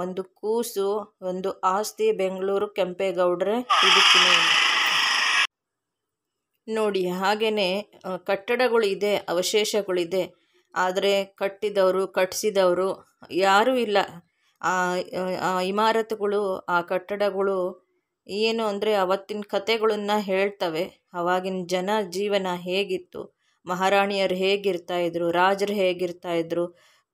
ಒಂದು ಕೂಸು ಒಂದು ಆಸ್ತಿ ಬೆಂಗಳೂರು ಕೆಂಪೇಗೌಡರ ಇದಕ್ಕೆ ನೋಡಿ ಹಾಗೆಯೇ ಕಟ್ಟಡಗಳಿದೆ ಅವಶೇಷಗಳಿದೆ ಆದರೆ ಕಟ್ಟಿದವರು ಕಟ್ಟಿಸಿದವರು ಯಾರೂ ಇಲ್ಲ ಆ ಇಮಾರತ್ಗಳು ಆ ಕಟ್ಟಡಗಳು ಏನು ಅಂದರೆ ಅವತ್ತಿನ ಕಥೆಗಳನ್ನು ಹೇಳ್ತವೆ ಅವಾಗಿನ ಜನ ಜೀವನ ಹೇಗಿತ್ತು ಮಹಾರಾಣಿಯರು ಹೇಗಿರ್ತಾ ಇದ್ದರು ರಾಜರು ಹೇಗಿರ್ತಾ ಇದ್ದರು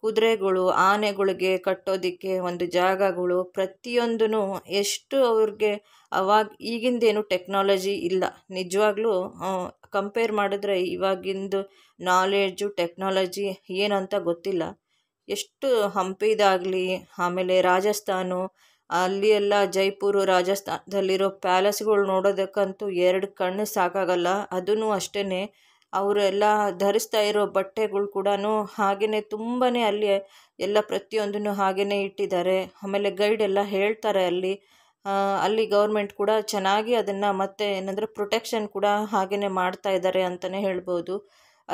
ಕುದುರೆಗಳು ಆನೆಗಳಿಗೆ ಕಟ್ಟೋದಕ್ಕೆ ಒಂದು ಜಾಗಗಳು ಪ್ರತಿಯೊಂದೂ ಎಷ್ಟು ಅವ್ರಿಗೆ ಅವಾಗ ಈಗಿಂದೇನು ಟೆಕ್ನಾಲಜಿ ಇಲ್ಲ ನಿಜವಾಗ್ಲೂ ಕಂಪೇರ್ ಮಾಡಿದ್ರೆ ಇವಾಗಿಂದು ನಾಲೆಡ್ಜು ಟೆಕ್ನಾಲಜಿ ಏನಂತ ಗೊತ್ತಿಲ್ಲ ಎಷ್ಟು ಹಂಪಿದಾಗಲಿ ಆಮೇಲೆ ರಾಜಸ್ಥಾನ ಅಲ್ಲಿ ಎಲ್ಲ ಜೈಪುರು ರಾಜಸ್ಥಾನದಲ್ಲಿರೋ ಪ್ಯಾಲೇಸ್ಗಳು ನೋಡೋದಕ್ಕಂತೂ ಎರಡು ಕಣ್ಣು ಸಾಕಾಗಲ್ಲ ಅದೂ ಅಷ್ಟೇ ಅವರೆಲ್ಲ ಧರಿಸ್ತಾ ಇರೋ ಬಟ್ಟೆಗಳು ಕೂಡ ಹಾಗೆಯೇ ತುಂಬಾ ಅಲ್ಲಿ ಎಲ್ಲ ಪ್ರತಿಯೊಂದನ್ನು ಹಾಗೆಯೇ ಇಟ್ಟಿದ್ದಾರೆ ಆಮೇಲೆ ಗೈಡ್ ಎಲ್ಲ ಹೇಳ್ತಾರೆ ಅಲ್ಲಿ ಅಲ್ಲಿ ಗೌರ್ಮೆಂಟ್ ಕೂಡ ಚೆನ್ನಾಗಿ ಅದನ್ನು ಮತ್ತೆ ಏನಂದರೆ ಪ್ರೊಟೆಕ್ಷನ್ ಕೂಡ ಹಾಗೆಯೇ ಮಾಡ್ತಾ ಇದ್ದಾರೆ ಅಂತಲೇ ಹೇಳ್ಬೋದು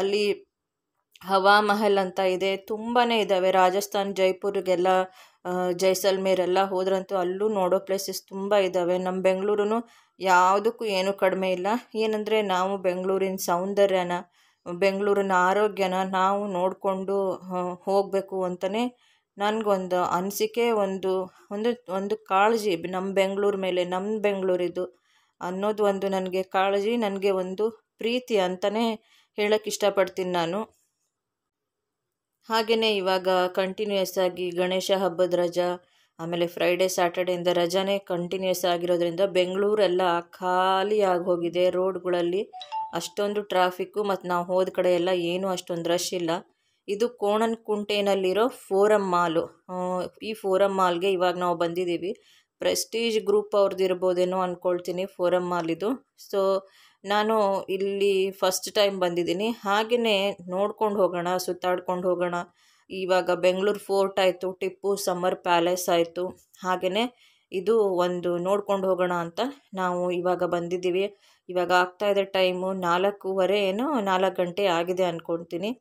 ಅಲ್ಲಿ ಹವಾಮಹಲ್ ಅಂತ ಇದೆ ತುಂಬಾ ಇದ್ದಾವೆ ರಾಜಸ್ಥಾನ್ ಜೈಪುರಿಗೆಲ್ಲ ಜೈಸಲ್ಮೇರೆಲ್ಲ ಹೋದ್ರಂತೂ ಅಲ್ಲೂ ನೋಡೋ ಪ್ಲೇಸಸ್ ತುಂಬ ಇದ್ದಾವೆ ನಮ್ಮ ಬೆಂಗಳೂರು ಯಾವುದಕ್ಕೂ ಏನೂ ಕಡಿಮೆ ಇಲ್ಲ ಏನಂದರೆ ನಾವು ಬೆಂಗಳೂರಿನ ಸೌಂದರ್ಯನ ಬೆಂಗಳೂರಿನ ಆರೋಗ್ಯನ ನಾವು ನೋಡಿಕೊಂಡು ಹೋಗಬೇಕು ಅಂತಲೇ ನನಗೊಂದು ಅನಿಸಿಕೆ ಒಂದು ಒಂದು ಒಂದು ಕಾಳಜಿ ನಮ್ಮ ಬೆಂಗಳೂರು ಮೇಲೆ ನಮ್ಮ ಬೆಂಗಳೂರಿದು ಅನ್ನೋದು ಒಂದು ನನಗೆ ಕಾಳಜಿ ನನಗೆ ಒಂದು ಪ್ರೀತಿ ಅಂತಲೇ ಹೇಳೋಕ್ಕೆ ಇಷ್ಟಪಡ್ತೀನಿ ನಾನು ಹಾಗೆಯೇ ಇವಾಗ ಕಂಟಿನ್ಯೂಯಸ್ ಆಗಿ ಗಣೇಶ ಹಬ್ಬದ ರಜಾ ಆಮೇಲೆ ಫ್ರೈಡೇ ಸ್ಯಾಟರ್ಡೆಯಿಂದ ರಜಾನೇ ಕಂಟಿನ್ಯೂಯಸ್ ಆಗಿರೋದ್ರಿಂದ ಬೆಂಗಳೂರೆಲ್ಲ ಖಾಲಿ ಹೋಗಿದೆ ರೋಡ್ಗಳಲ್ಲಿ ಅಷ್ಟೊಂದು ಟ್ರಾಫಿಕ್ಕು ಮತ್ತು ನಾವು ಹೋದ ಕಡೆ ಎಲ್ಲ ಏನೂ ಅಷ್ಟೊಂದು ರಶ್ ಇಲ್ಲ ಇದು ಕುಂಟೆನಲ್ಲಿರೋ ಫೋರಮ್ ಮಾಲು ಈ ಫೋರಮ್ ಮಾಲ್ಗೆ ಇವಾಗ ನಾವು ಬಂದಿದ್ದೀವಿ ಪ್ರೆಸ್ಟೀಜ್ ಗ್ರೂಪ್ ಅವ್ರದ್ದು ಇರ್ಬೋದೇನೋ ಅಂದ್ಕೊಳ್ತೀನಿ ಫೋರಮ್ ಮಾಲ್ ಇದು ಸೊ ನಾನು ಇಲ್ಲಿ ಫಸ್ಟ್ ಟೈಮ್ ಬಂದಿದ್ದೀನಿ ಹಾಗೆಯೇ ನೋಡ್ಕೊಂಡು ಹೋಗೋಣ ಸುತ್ತಾಡ್ಕೊಂಡು ಹೋಗೋಣ ಇವಾಗ ಬೆಂಗಳೂರು ಫೋರ್ಟ್ ಆಯಿತು ಟಿಪ್ಪು ಸಮ್ಮರ್ ಪ್ಯಾಲೇಸ್ ಆಯಿತು ಹಾಗೆಯೇ ಇದು ಒಂದು ನೋಡ್ಕೊಂಡು ಹೋಗೋಣ ಅಂತ ನಾವು ಇವಾಗ ಬಂದಿದ್ದೀವಿ ಇವಾಗ ಆಗ್ತಾ ಇದೆ ಟೈಮು ನಾಲ್ಕೂವರೆ ಏನೋ ನಾಲ್ಕು ಗಂಟೆ ಆಗಿದೆ ಅಂದ್ಕೊಳ್ತೀನಿ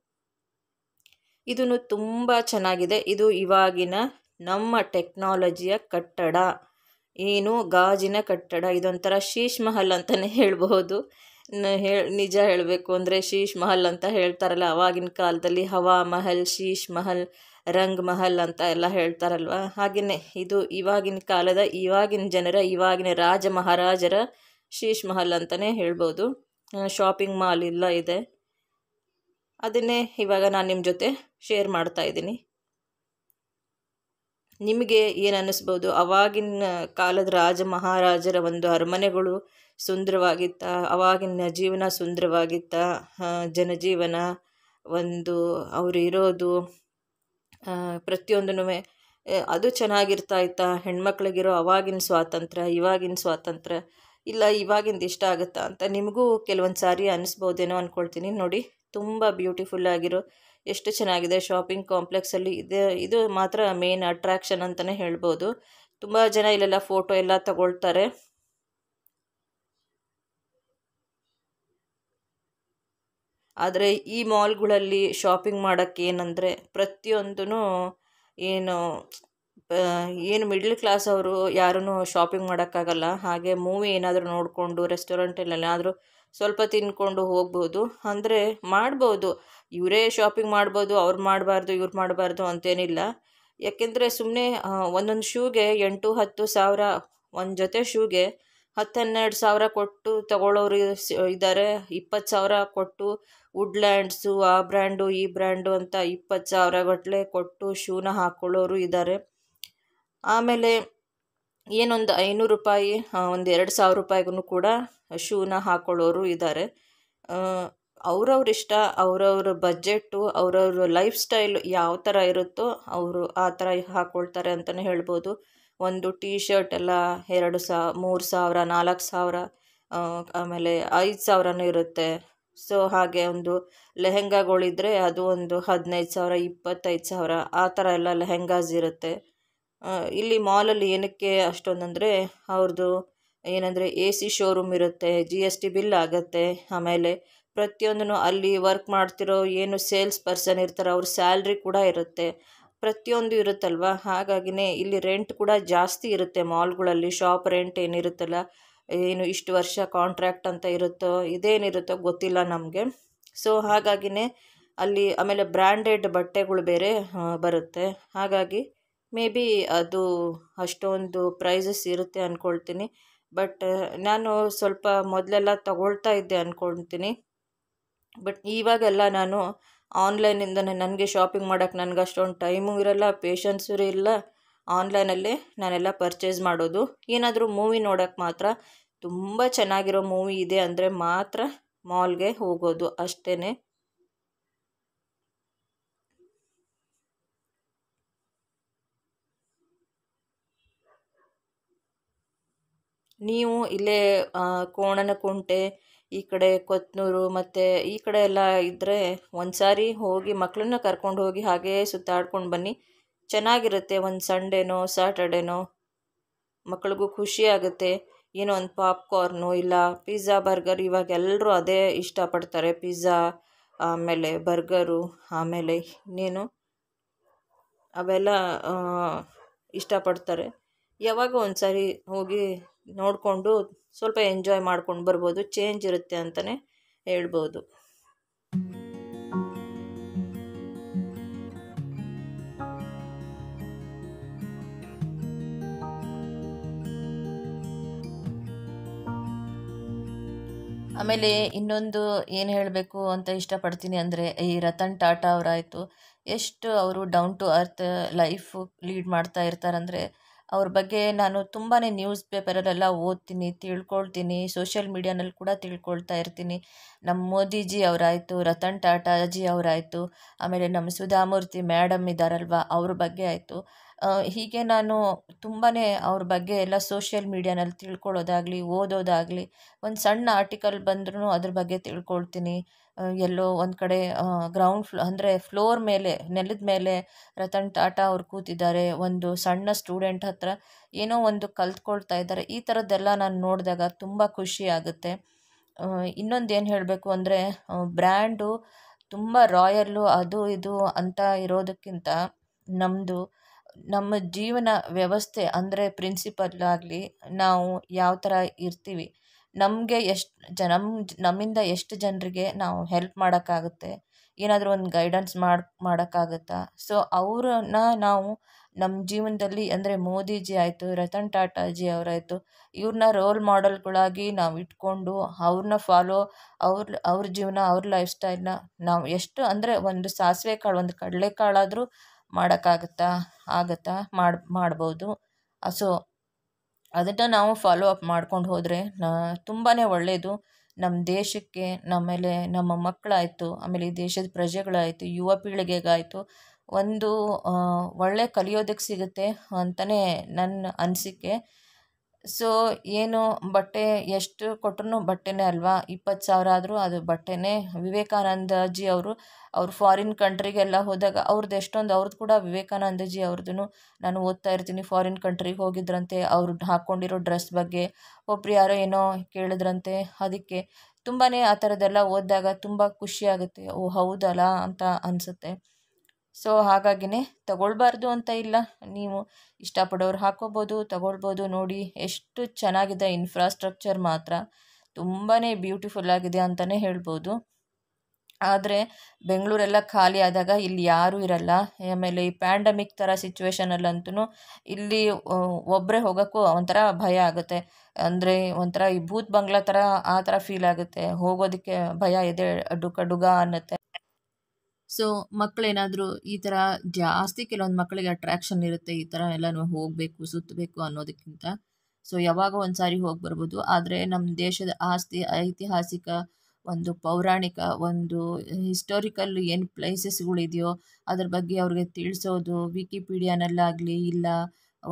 ಇದೂ ತುಂಬ ಚೆನ್ನಾಗಿದೆ ಇದು ಇವಾಗಿನ ನಮ್ಮ ಟೆಕ್ನಾಲಜಿಯ ಕಟ್ಟಡ ಏನು ಗಾಜಿನ ಕಟ್ಟಡ ಇದೊಂಥರ ಶೀಶ್ ಮಹಲ್ ಅಂತಲೇ ಹೇಳಬಹುದು ನಿಜ ಹೇಳಬೇಕು ಅಂದರೆ ಶೀಶ್ ಮಹಲ್ ಅಂತ ಹೇಳ್ತಾರಲ್ಲ ಅವಾಗಿನ ಕಾಲದಲ್ಲಿ ಹವಾ ಮಹಲ್ ಶೀಶ್ ಮಹಲ್ ರಂಗ್ ಮಹಲ್ ಅಂತ ಎಲ್ಲ ಹೇಳ್ತಾರಲ್ವ ಹಾಗೆಯೇ ಇದು ಇವಾಗಿನ ಕಾಲದ ಇವಾಗಿನ ಜನರ ಇವಾಗಿನ ರಾಜ ಮಹಾರಾಜರ ಶೀಶ್ ಮಹಲ್ ಅಂತಲೇ ಹೇಳ್ಬೋದು ಶಾಪಿಂಗ್ ಮಾಲ್ ಎಲ್ಲ ಇದೆ ಅದನ್ನೇ ಇವಾಗ ನಾನು ನಿಮ್ಮ ಜೊತೆ ಶೇರ್ ಮಾಡ್ತಾಯಿದ್ದೀನಿ ನಿಮಗೆ ಏನು ಅನ್ನಿಸ್ಬೋದು ಅವಾಗಿನ ಕಾಲದ ರಾಜ ಮಹಾರಾಜರ ಒಂದು ಅರಮನೆಗಳು ಸುಂದರವಾಗಿತ್ತ ಅವಾಗಿನ ಜೀವನ ಸುಂದರವಾಗಿತ್ತ ಜನಜೀವನ ಒಂದು ಅವರು ಇರೋದು ಪ್ರತಿಯೊಂದೂ ಅದು ಚೆನ್ನಾಗಿರ್ತಾ ಇತ್ತ ಹೆಣ್ಮಕ್ಳಿಗಿರೋ ಅವಾಗಿನ ಸ್ವಾತಂತ್ರ್ಯ ಇವಾಗಿನ ಸ್ವಾತಂತ್ರ್ಯ ಇಲ್ಲ ಇವಾಗಿಂದು ಇಷ್ಟ ಆಗುತ್ತಾ ಅಂತ ನಿಮಗೂ ಕೆಲವೊಂದು ಸಾರಿ ಅನ್ನಿಸ್ಬೋದೇನೋ ಅಂದ್ಕೊಳ್ತೀನಿ ನೋಡಿ ತುಂಬ ಬ್ಯೂಟಿಫುಲ್ ಆಗಿರೋ ಎಷ್ಟು ಚೆನ್ನಾಗಿದೆ ಶಾಪಿಂಗ್ ಕಾಂಪ್ಲೆಕ್ಸಲ್ಲಿ ಇದು ಇದು ಮಾತ್ರ ಮೇನ್ ಅಟ್ರಾಕ್ಷನ್ ಅಂತಲೇ ಹೇಳ್ಬೋದು ತುಂಬ ಜನ ಇಲ್ಲೆಲ್ಲ ಫೋಟೋ ಎಲ್ಲ ತಗೊಳ್ತಾರೆ ಆದರೆ ಈ ಮಾಲ್ಗಳಲ್ಲಿ ಶಾಪಿಂಗ್ ಮಾಡೋಕೆ ಏನಂದರೆ ಪ್ರತಿಯೊಂದೂ ಏನು ಏನು ಮಿಡ್ಲ್ ಕ್ಲಾಸ್ ಅವರು ಯಾರೂ ಶಾಪಿಂಗ್ ಮಾಡೋಕ್ಕಾಗಲ್ಲ ಹಾಗೆ ಮೂವಿ ಏನಾದರೂ ನೋಡಿಕೊಂಡು ಏನಾದರೂ ಸ್ವಲ್ಪ ತಿನ್ಕೊಂಡು ಹೋಗ್ಬೋದು ಅಂದರೆ ಮಾಡ್ಬೋದು ಇವರೇ ಶಾಪಿಂಗ್ ಮಾಡ್ಬೋದು ಅವ್ರು ಮಾಡಬಾರ್ದು ಇವ್ರು ಮಾಡಬಾರ್ದು ಅಂತೇನಿಲ್ಲ ಯಾಕೆಂದರೆ ಸುಮ್ಮನೆ ಒಂದೊಂದು ಶೂಗೆ ಎಂಟು ಹತ್ತು ಸಾವಿರ ಒಂದು ಜೊತೆ ಶೂಗೆ ಹತ್ತು ಹನ್ನೆರಡು ಸಾವಿರ ಕೊಟ್ಟು ತಗೊಳ್ಳೋರು ಇದ್ದಾರೆ ಇಪ್ಪತ್ತು ಸಾವಿರ ಕೊಟ್ಟು ವುಡ್ಲ್ಯಾಂಡ್ಸು ಆ ಬ್ರ್ಯಾಂಡು ಈ ಬ್ರ್ಯಾಂಡು ಅಂತ ಇಪ್ಪತ್ತು ಸಾವಿರ ಕೊಟ್ಟು ಶೂನ ಹಾಕ್ಕೊಳ್ಳೋರು ಇದ್ದಾರೆ ಆಮೇಲೆ ಏನೊಂದು ಐನೂರು ರೂಪಾಯಿ ಒಂದು ಎರಡು ಸಾವಿರ ರೂಪಾಯಿಗೂ ಕೂಡ ಶೂನ ಹಾಕ್ಕೊಳ್ಳೋರು ಇದ್ದಾರೆ ಅವ್ರವ್ರ ಇಷ್ಟ ಬಜೆಟ್ಟು ಅವ್ರವ್ರ ಲೈಫ್ ಸ್ಟೈಲ್ ಯಾವ ಥರ ಇರುತ್ತೋ ಅವರು ಆ ಥರ ಹಾಕ್ಕೊಳ್ತಾರೆ ಅಂತಲೇ ಹೇಳ್ಬೋದು ಒಂದು ಟೀ ಶರ್ಟ್ ಎಲ್ಲ ಎರಡು ಸಾ ಮೂರು ಸಾವಿರ ನಾಲ್ಕು ಸಾವಿರ ಆಮೇಲೆ ಐದು ಸಾವಿರನೂ ಇರುತ್ತೆ ಸೊ ಹಾಗೆ ಒಂದು ಲೆಹೆಂಗಾಗಳಿದ್ರೆ ಅದು ಒಂದು ಹದಿನೈದು ಸಾವಿರ ಇಪ್ಪತ್ತೈದು ಸಾವಿರ ಆ ಥರ ಎಲ್ಲ ಲೆಹೆಂಗಾಸ್ ಇರುತ್ತೆ ಇಲ್ಲಿ ಮಾಲಲ್ಲಿ ಏನಕ್ಕೆ ಅಷ್ಟೊಂದರೆ ಅವ್ರದ್ದು ಏನಂದರೆ ಎ ಸಿ ಶೋರೂಮ್ ಇರುತ್ತೆ ಜಿ ಎಸ್ ಟಿ ಬಿಲ್ ಆಗುತ್ತೆ ಆಮೇಲೆ ಪ್ರತಿಯೊಂದನ್ನು ಅಲ್ಲಿ ವರ್ಕ್ ಮಾಡ್ತಿರೋ ಏನು ಸೇಲ್ಸ್ ಪರ್ಸನ್ ಇರ್ತಾರೆ ಅವ್ರ ಸ್ಯಾಲ್ರಿ ಕೂಡ ಇರುತ್ತೆ ಪ್ರತಿಯೊಂದು ಇರುತ್ತಲ್ವ ಹಾಗಾಗಿನೇ ಇಲ್ಲಿ ರೆಂಟ್ ಕೂಡ ಜಾಸ್ತಿ ಇರುತ್ತೆ ಮಾಲ್ಗಳಲ್ಲಿ ಶಾಪ್ ರೆಂಟ್ ಏನಿರುತ್ತಲ್ಲ ಏನು ಇಷ್ಟು ವರ್ಷ ಕಾಂಟ್ರ್ಯಾಕ್ಟ್ ಅಂತ ಇರುತ್ತೋ ಇದೇನಿರುತ್ತೋ ಗೊತ್ತಿಲ್ಲ ನಮಗೆ ಸೊ ಹಾಗಾಗಿನೇ ಅಲ್ಲಿ ಆಮೇಲೆ ಬ್ರ್ಯಾಂಡೆಡ್ ಬಟ್ಟೆಗಳು ಬೇರೆ ಬರುತ್ತೆ ಹಾಗಾಗಿ ಮೇ ಬಿ ಅದು ಅಷ್ಟೊಂದು ಪ್ರೈಸಸ್ ಇರುತ್ತೆ ಅಂದ್ಕೊಳ್ತೀನಿ ಬಟ್ ನಾನು ಸ್ವಲ್ಪ ಮೊದಲೆಲ್ಲ ತಗೊಳ್ತಾ ಇದ್ದೆ ಅಂದ್ಕೊಳ್ತೀನಿ ಬಟ್ ಇವಾಗೆಲ್ಲ ನಾನು ಆನ್ಲೈನಿಂದ ನನಗೆ ಶಾಪಿಂಗ್ ಮಾಡೋಕ್ಕೆ ನನಗೆ ಅಷ್ಟೊಂದು ಟೈಮು ಇರಲ್ಲ ಪೇಷನ್ಸು ಇಲ್ಲ ಆನ್ಲೈನಲ್ಲೇ ನಾನೆಲ್ಲ ಪರ್ಚೇಸ್ ಮಾಡೋದು ಏನಾದರೂ ಮೂವಿ ನೋಡೋಕ್ಕೆ ಮಾತ್ರ ತುಂಬ ಚೆನ್ನಾಗಿರೋ ಮೂವಿ ಇದೆ ಅಂದರೆ ಮಾತ್ರ ಮಾಲ್ಗೆ ಹೋಗೋದು ಅಷ್ಟೇ ನೀವು ಇಲ್ಲೇ ಕೋಣನಕುಂಟೆ ಈ ಕಡೆ ಕೊತ್ನೂರು ಮತ್ತು ಈ ಕಡೆ ಎಲ್ಲ ಇದ್ದರೆ ಒಂದು ಸಾರಿ ಹೋಗಿ ಮಕ್ಕಳನ್ನ ಕರ್ಕೊಂಡು ಹೋಗಿ ಹಾಗೇ ಸುತ್ತಾಡ್ಕೊಂಡು ಬನ್ನಿ ಚೆನ್ನಾಗಿರುತ್ತೆ ಒಂದು ಸಂಡೇನೋ ಸ್ಯಾಟರ್ಡೇನೋ ಮಕ್ಕಳಿಗೂ ಖುಷಿ ಆಗುತ್ತೆ ಏನೋ ಒಂದು ಪಾಪ್ಕಾರ್ನು ಇಲ್ಲ ಪಿಜ್ಜಾ ಬರ್ಗರ್ ಇವಾಗ ಎಲ್ಲರೂ ಅದೇ ಇಷ್ಟಪಡ್ತಾರೆ ಪಿಜ್ಜಾ ಆಮೇಲೆ ಬರ್ಗರು ಆಮೇಲೆ ಇನ್ನೇನು ಅವೆಲ್ಲ ಇಷ್ಟಪಡ್ತಾರೆ ಯಾವಾಗ ಒಂದು ಸಾರಿ ಹೋಗಿ ನೋಡಿಕೊಂಡು ಸ್ವಲ್ಪ ಎಂಜಾಯ್ ಮಾಡ್ಕೊಂಡು ಬರ್ಬೋದು ಚೇಂಜ್ ಇರುತ್ತೆ ಅಂತಲೇ ಹೇಳ್ಬೋದು ಆಮೇಲೆ ಇನ್ನೊಂದು ಏನು ಹೇಳಬೇಕು ಅಂತ ಇಷ್ಟಪಡ್ತೀನಿ ಅಂದರೆ ಈ ರತನ್ ಟಾಟಾ ಅವರಾಯಿತು ಎಷ್ಟು ಅವರು down to earth life lead ಮಾಡ್ತಾ ಇರ್ತಾರಂದರೆ ಅವ್ರ ಬಗ್ಗೆ ನಾನು ತುಂಬಾ ನ್ಯೂಸ್ ಪೇಪರಲ್ಲೆಲ್ಲ ಓದ್ತೀನಿ ತಿಳ್ಕೊಳ್ತೀನಿ ಸೋಷಿಯಲ್ ಮೀಡ್ಯಾನಲ್ಲಿ ಕೂಡ ತಿಳ್ಕೊಳ್ತಾ ಇರ್ತೀನಿ ನಮ್ಮ ಮೋದಿಜಿ ಅವರಾಯಿತು ರತನ್ ಟಾಟಾಜಿ ಅವರಾಯಿತು ಆಮೇಲೆ ನಮ್ಮ ಸುಧಾಮೂರ್ತಿ ಮೇಡಮ್ ಇದ್ದಾರಲ್ವ ಅವ್ರ ಬಗ್ಗೆ ಆಯಿತು ಹೀಗೆ ನಾನು ತುಂಬಾ ಅವ್ರ ಬಗ್ಗೆ ಎಲ್ಲ ಸೋಷಿಯಲ್ ಮೀಡಿಯಾನಲ್ಲಿ ತಿಳ್ಕೊಳ್ಳೋದಾಗಲಿ ಓದೋದಾಗಲಿ ಒಂದು ಸಣ್ಣ ಆರ್ಟಿಕಲ್ ಬಂದ್ರೂ ಅದ್ರ ಬಗ್ಗೆ ತಿಳ್ಕೊಳ್ತೀನಿ ಎಲ್ಲೋ ಒಂದು ಕಡೆ ಗ್ರೌಂಡ್ ಫ್ಲೋ ಅಂದರೆ ಫ್ಲೋರ್ ಮೇಲೆ ನೆಲದ ಮೇಲೆ ರತನ್ ಟಾಟಾ ಅವ್ರು ಕೂತಿದ್ದಾರೆ ಒಂದು ಸಣ್ಣ ಸ್ಟೂಡೆಂಟ್ ಹತ್ರ ಏನೋ ಒಂದು ಕಲ್ತ್ಕೊಳ್ತಾ ಇದ್ದಾರೆ ಈ ಥರದ್ದೆಲ್ಲ ನಾನು ನೋಡಿದಾಗ ತುಂಬ ಖುಷಿ ಆಗುತ್ತೆ ಇನ್ನೊಂದು ಏನು ಹೇಳಬೇಕು ಅಂದರೆ ಬ್ರ್ಯಾಂಡು ತುಂಬ ರಾಯಲ್ಲು ಅದು ಇದು ಅಂತ ಇರೋದಕ್ಕಿಂತ ನಮ್ಮದು ನಮ್ಮ ಜೀವನ ವ್ಯವಸ್ಥೆ ಅಂದರೆ ಪ್ರಿನ್ಸಿಪಲ್ ಆಗಲಿ ನಾವು ಯಾವ ಥರ ಇರ್ತೀವಿ ನಮಗೆ ಎಷ್ಟು ಜ ನಮ್ಮ ನಮ್ಮಿಂದ ಎಷ್ಟು ಜನರಿಗೆ ನಾವು ಹೆಲ್ಪ್ ಮಾಡೋಕ್ಕಾಗುತ್ತೆ ಏನಾದರೂ ಒಂದು ಗೈಡೆನ್ಸ್ ಮಾಡಿ ಮಾಡೋಕ್ಕಾಗುತ್ತಾ ಸೊ ಅವ್ರನ್ನ ನಾವು ನಮ್ಮ ಜೀವನದಲ್ಲಿ ಅಂದರೆ ಮೋದಿಜಿ ಆಯಿತು ರತನ್ ಟಾಟಾಜಿ ಅವರಾಯಿತು ಇವ್ರನ್ನ ರೋಲ್ ಮಾಡಲ್ಗಳಾಗಿ ನಾವು ಇಟ್ಕೊಂಡು ಅವ್ರನ್ನ ಫಾಲೋ ಅವ್ರ ಅವ್ರ ಜೀವನ ಅವ್ರ ಲೈಫ್ ಸ್ಟೈಲ್ನ ನಾವು ಎಷ್ಟು ಅಂದರೆ ಒಂದು ಸಾಸಿವೆ ಕಾಳು ಒಂದು ಕಡಲೆಕಾಳಾದರೂ ಮಾಡೋಕ್ಕಾಗತ್ತಾ ಆಗುತ್ತಾ ಮಾಡಿ ಮಾಡ್ಬೋದು ಸೊ ಅದನ್ನು ನಾವು ಫಾಲೋ ಅಪ್ ಮಾಡ್ಕೊಂಡು ಹೋದರೆ ನ ತುಂಬಾ ಒಳ್ಳೆಯದು ನಮ್ಮ ದೇಶಕ್ಕೆ ಆಮೇಲೆ ನಮ್ಮ ಮಕ್ಕಳಾಯಿತು ಆಮೇಲೆ ಈ ದೇಶದ ಪ್ರಜೆಗಳಾಯಿತು ಯುವ ಪೀಳಿಗೆಗಾಯಿತು ಒಂದು ಒಳ್ಳೆ ಕಲಿಯೋದಕ್ಕೆ ಸಿಗುತ್ತೆ ಅಂತಲೇ ನನ್ನ ಅನಿಸಿಕೆ ಸೊ ಏನು ಬಟ್ಟೆ ಎಷ್ಟು ಕೊಟ್ಟರು ಬಟ್ಟೆನೇ ಅಲ್ವಾ ಇಪ್ಪತ್ತು ಸಾವಿರ ಆದರೂ ಅದು ಬಟ್ಟೆನೇ ವಿವೇಕಾನಂದಜಿ ಅವರು ಅವ್ರು ಫಾರಿನ್ ಕಂಟ್ರಿಗೆಲ್ಲ ಹೋದಾಗ ಅವ್ರದ್ದು ಎಷ್ಟೊಂದು ಅವ್ರದ್ದು ಕೂಡ ವಿವೇಕಾನಂದಜಿ ಅವ್ರದ್ದು ನಾನು ಓದ್ತಾ ಇರ್ತೀನಿ ಫಾರಿನ್ ಕಂಟ್ರಿಗೆ ಹೋಗಿದ್ರಂತೆ ಅವ್ರು ಹಾಕ್ಕೊಂಡಿರೋ ಡ್ರೆಸ್ ಬಗ್ಗೆ ಒಬ್ರು ಯಾರೋ ಏನೋ ಕೇಳಿದ್ರಂತೆ ಅದಕ್ಕೆ ತುಂಬಾ ಆ ಥರದ್ದೆಲ್ಲ ಓದಿದಾಗ ತುಂಬ ಖುಷಿಯಾಗುತ್ತೆ ಓ ಹೌದಲ್ಲ ಅಂತ ಅನಿಸುತ್ತೆ ಸೊ ಹಾಗಾಗಿನೇ ತಗೊಳ್ಬಾರ್ದು ಅಂತ ಇಲ್ಲ ನೀವು ಇಷ್ಟಪಡೋರು ಹಾಕೋಬೋದು ತಗೊಳ್ಬೋದು ನೋಡಿ ಎಷ್ಟು ಚೆನ್ನಾಗಿದೆ ಇನ್ಫ್ರಾಸ್ಟ್ರಕ್ಚರ್ ಮಾತ್ರ ತುಂಬಾ ಬ್ಯೂಟಿಫುಲ್ ಆಗಿದೆ ಅಂತಲೇ ಹೇಳ್ಬೋದು ಆದರೆ ಬೆಂಗಳೂರೆಲ್ಲ ಖಾಲಿ ಆದಾಗ ಇಲ್ಲಿ ಯಾರೂ ಇರಲ್ಲ ಆಮೇಲೆ ಈ ಪ್ಯಾಂಡಮಿಕ್ ಥರ ಸಿಚುವೇಶನಲ್ಲಂತೂ ಇಲ್ಲಿ ಒಬ್ಬರೇ ಹೋಗೋಕ್ಕೂ ಒಂಥರ ಭಯ ಆಗುತ್ತೆ ಅಂದರೆ ಒಂಥರ ಈ ಭೂತ್ ಬಂಗ್ಲಾ ಥರ ಆ ಥರ ಫೀಲ್ ಆಗುತ್ತೆ ಹೋಗೋದಕ್ಕೆ ಭಯ ಇದೆ ಅಡುಗ ಅನ್ನತ್ತೆ ಸೊ ಮಕ್ಕಳೇನಾದರೂ ಈ ಥರ ಜಾಸ್ತಿ ಕೆಲವೊಂದು ಮಕ್ಕಳಿಗೆ ಅಟ್ರಾಕ್ಷನ್ ಇರುತ್ತೆ ಈ ಥರ ಎಲ್ಲ ನಾವು ಹೋಗಬೇಕು ಸುತ್ತಬೇಕು ಅನ್ನೋದಕ್ಕಿಂತ ಸೊ ಯಾವಾಗ ಒಂದು ಸಾರಿ ಹೋಗಿ ಬರ್ಬೋದು ಆದರೆ ನಮ್ಮ ದೇಶದ ಆಸ್ತಿ ಐತಿಹಾಸಿಕ ಒಂದು ಪೌರಾಣಿಕ ಒಂದು ಹಿಸ್ಟೋರಿಕಲ್ ಏನು ಪ್ಲೇಸಸ್ಗಳಿದೆಯೋ ಅದ್ರ ಬಗ್ಗೆ ಅವ್ರಿಗೆ ತಿಳಿಸೋದು ವಿಕಿಪೀಡಿಯಾನಲ್ಲಾಗಲಿ ಇಲ್ಲ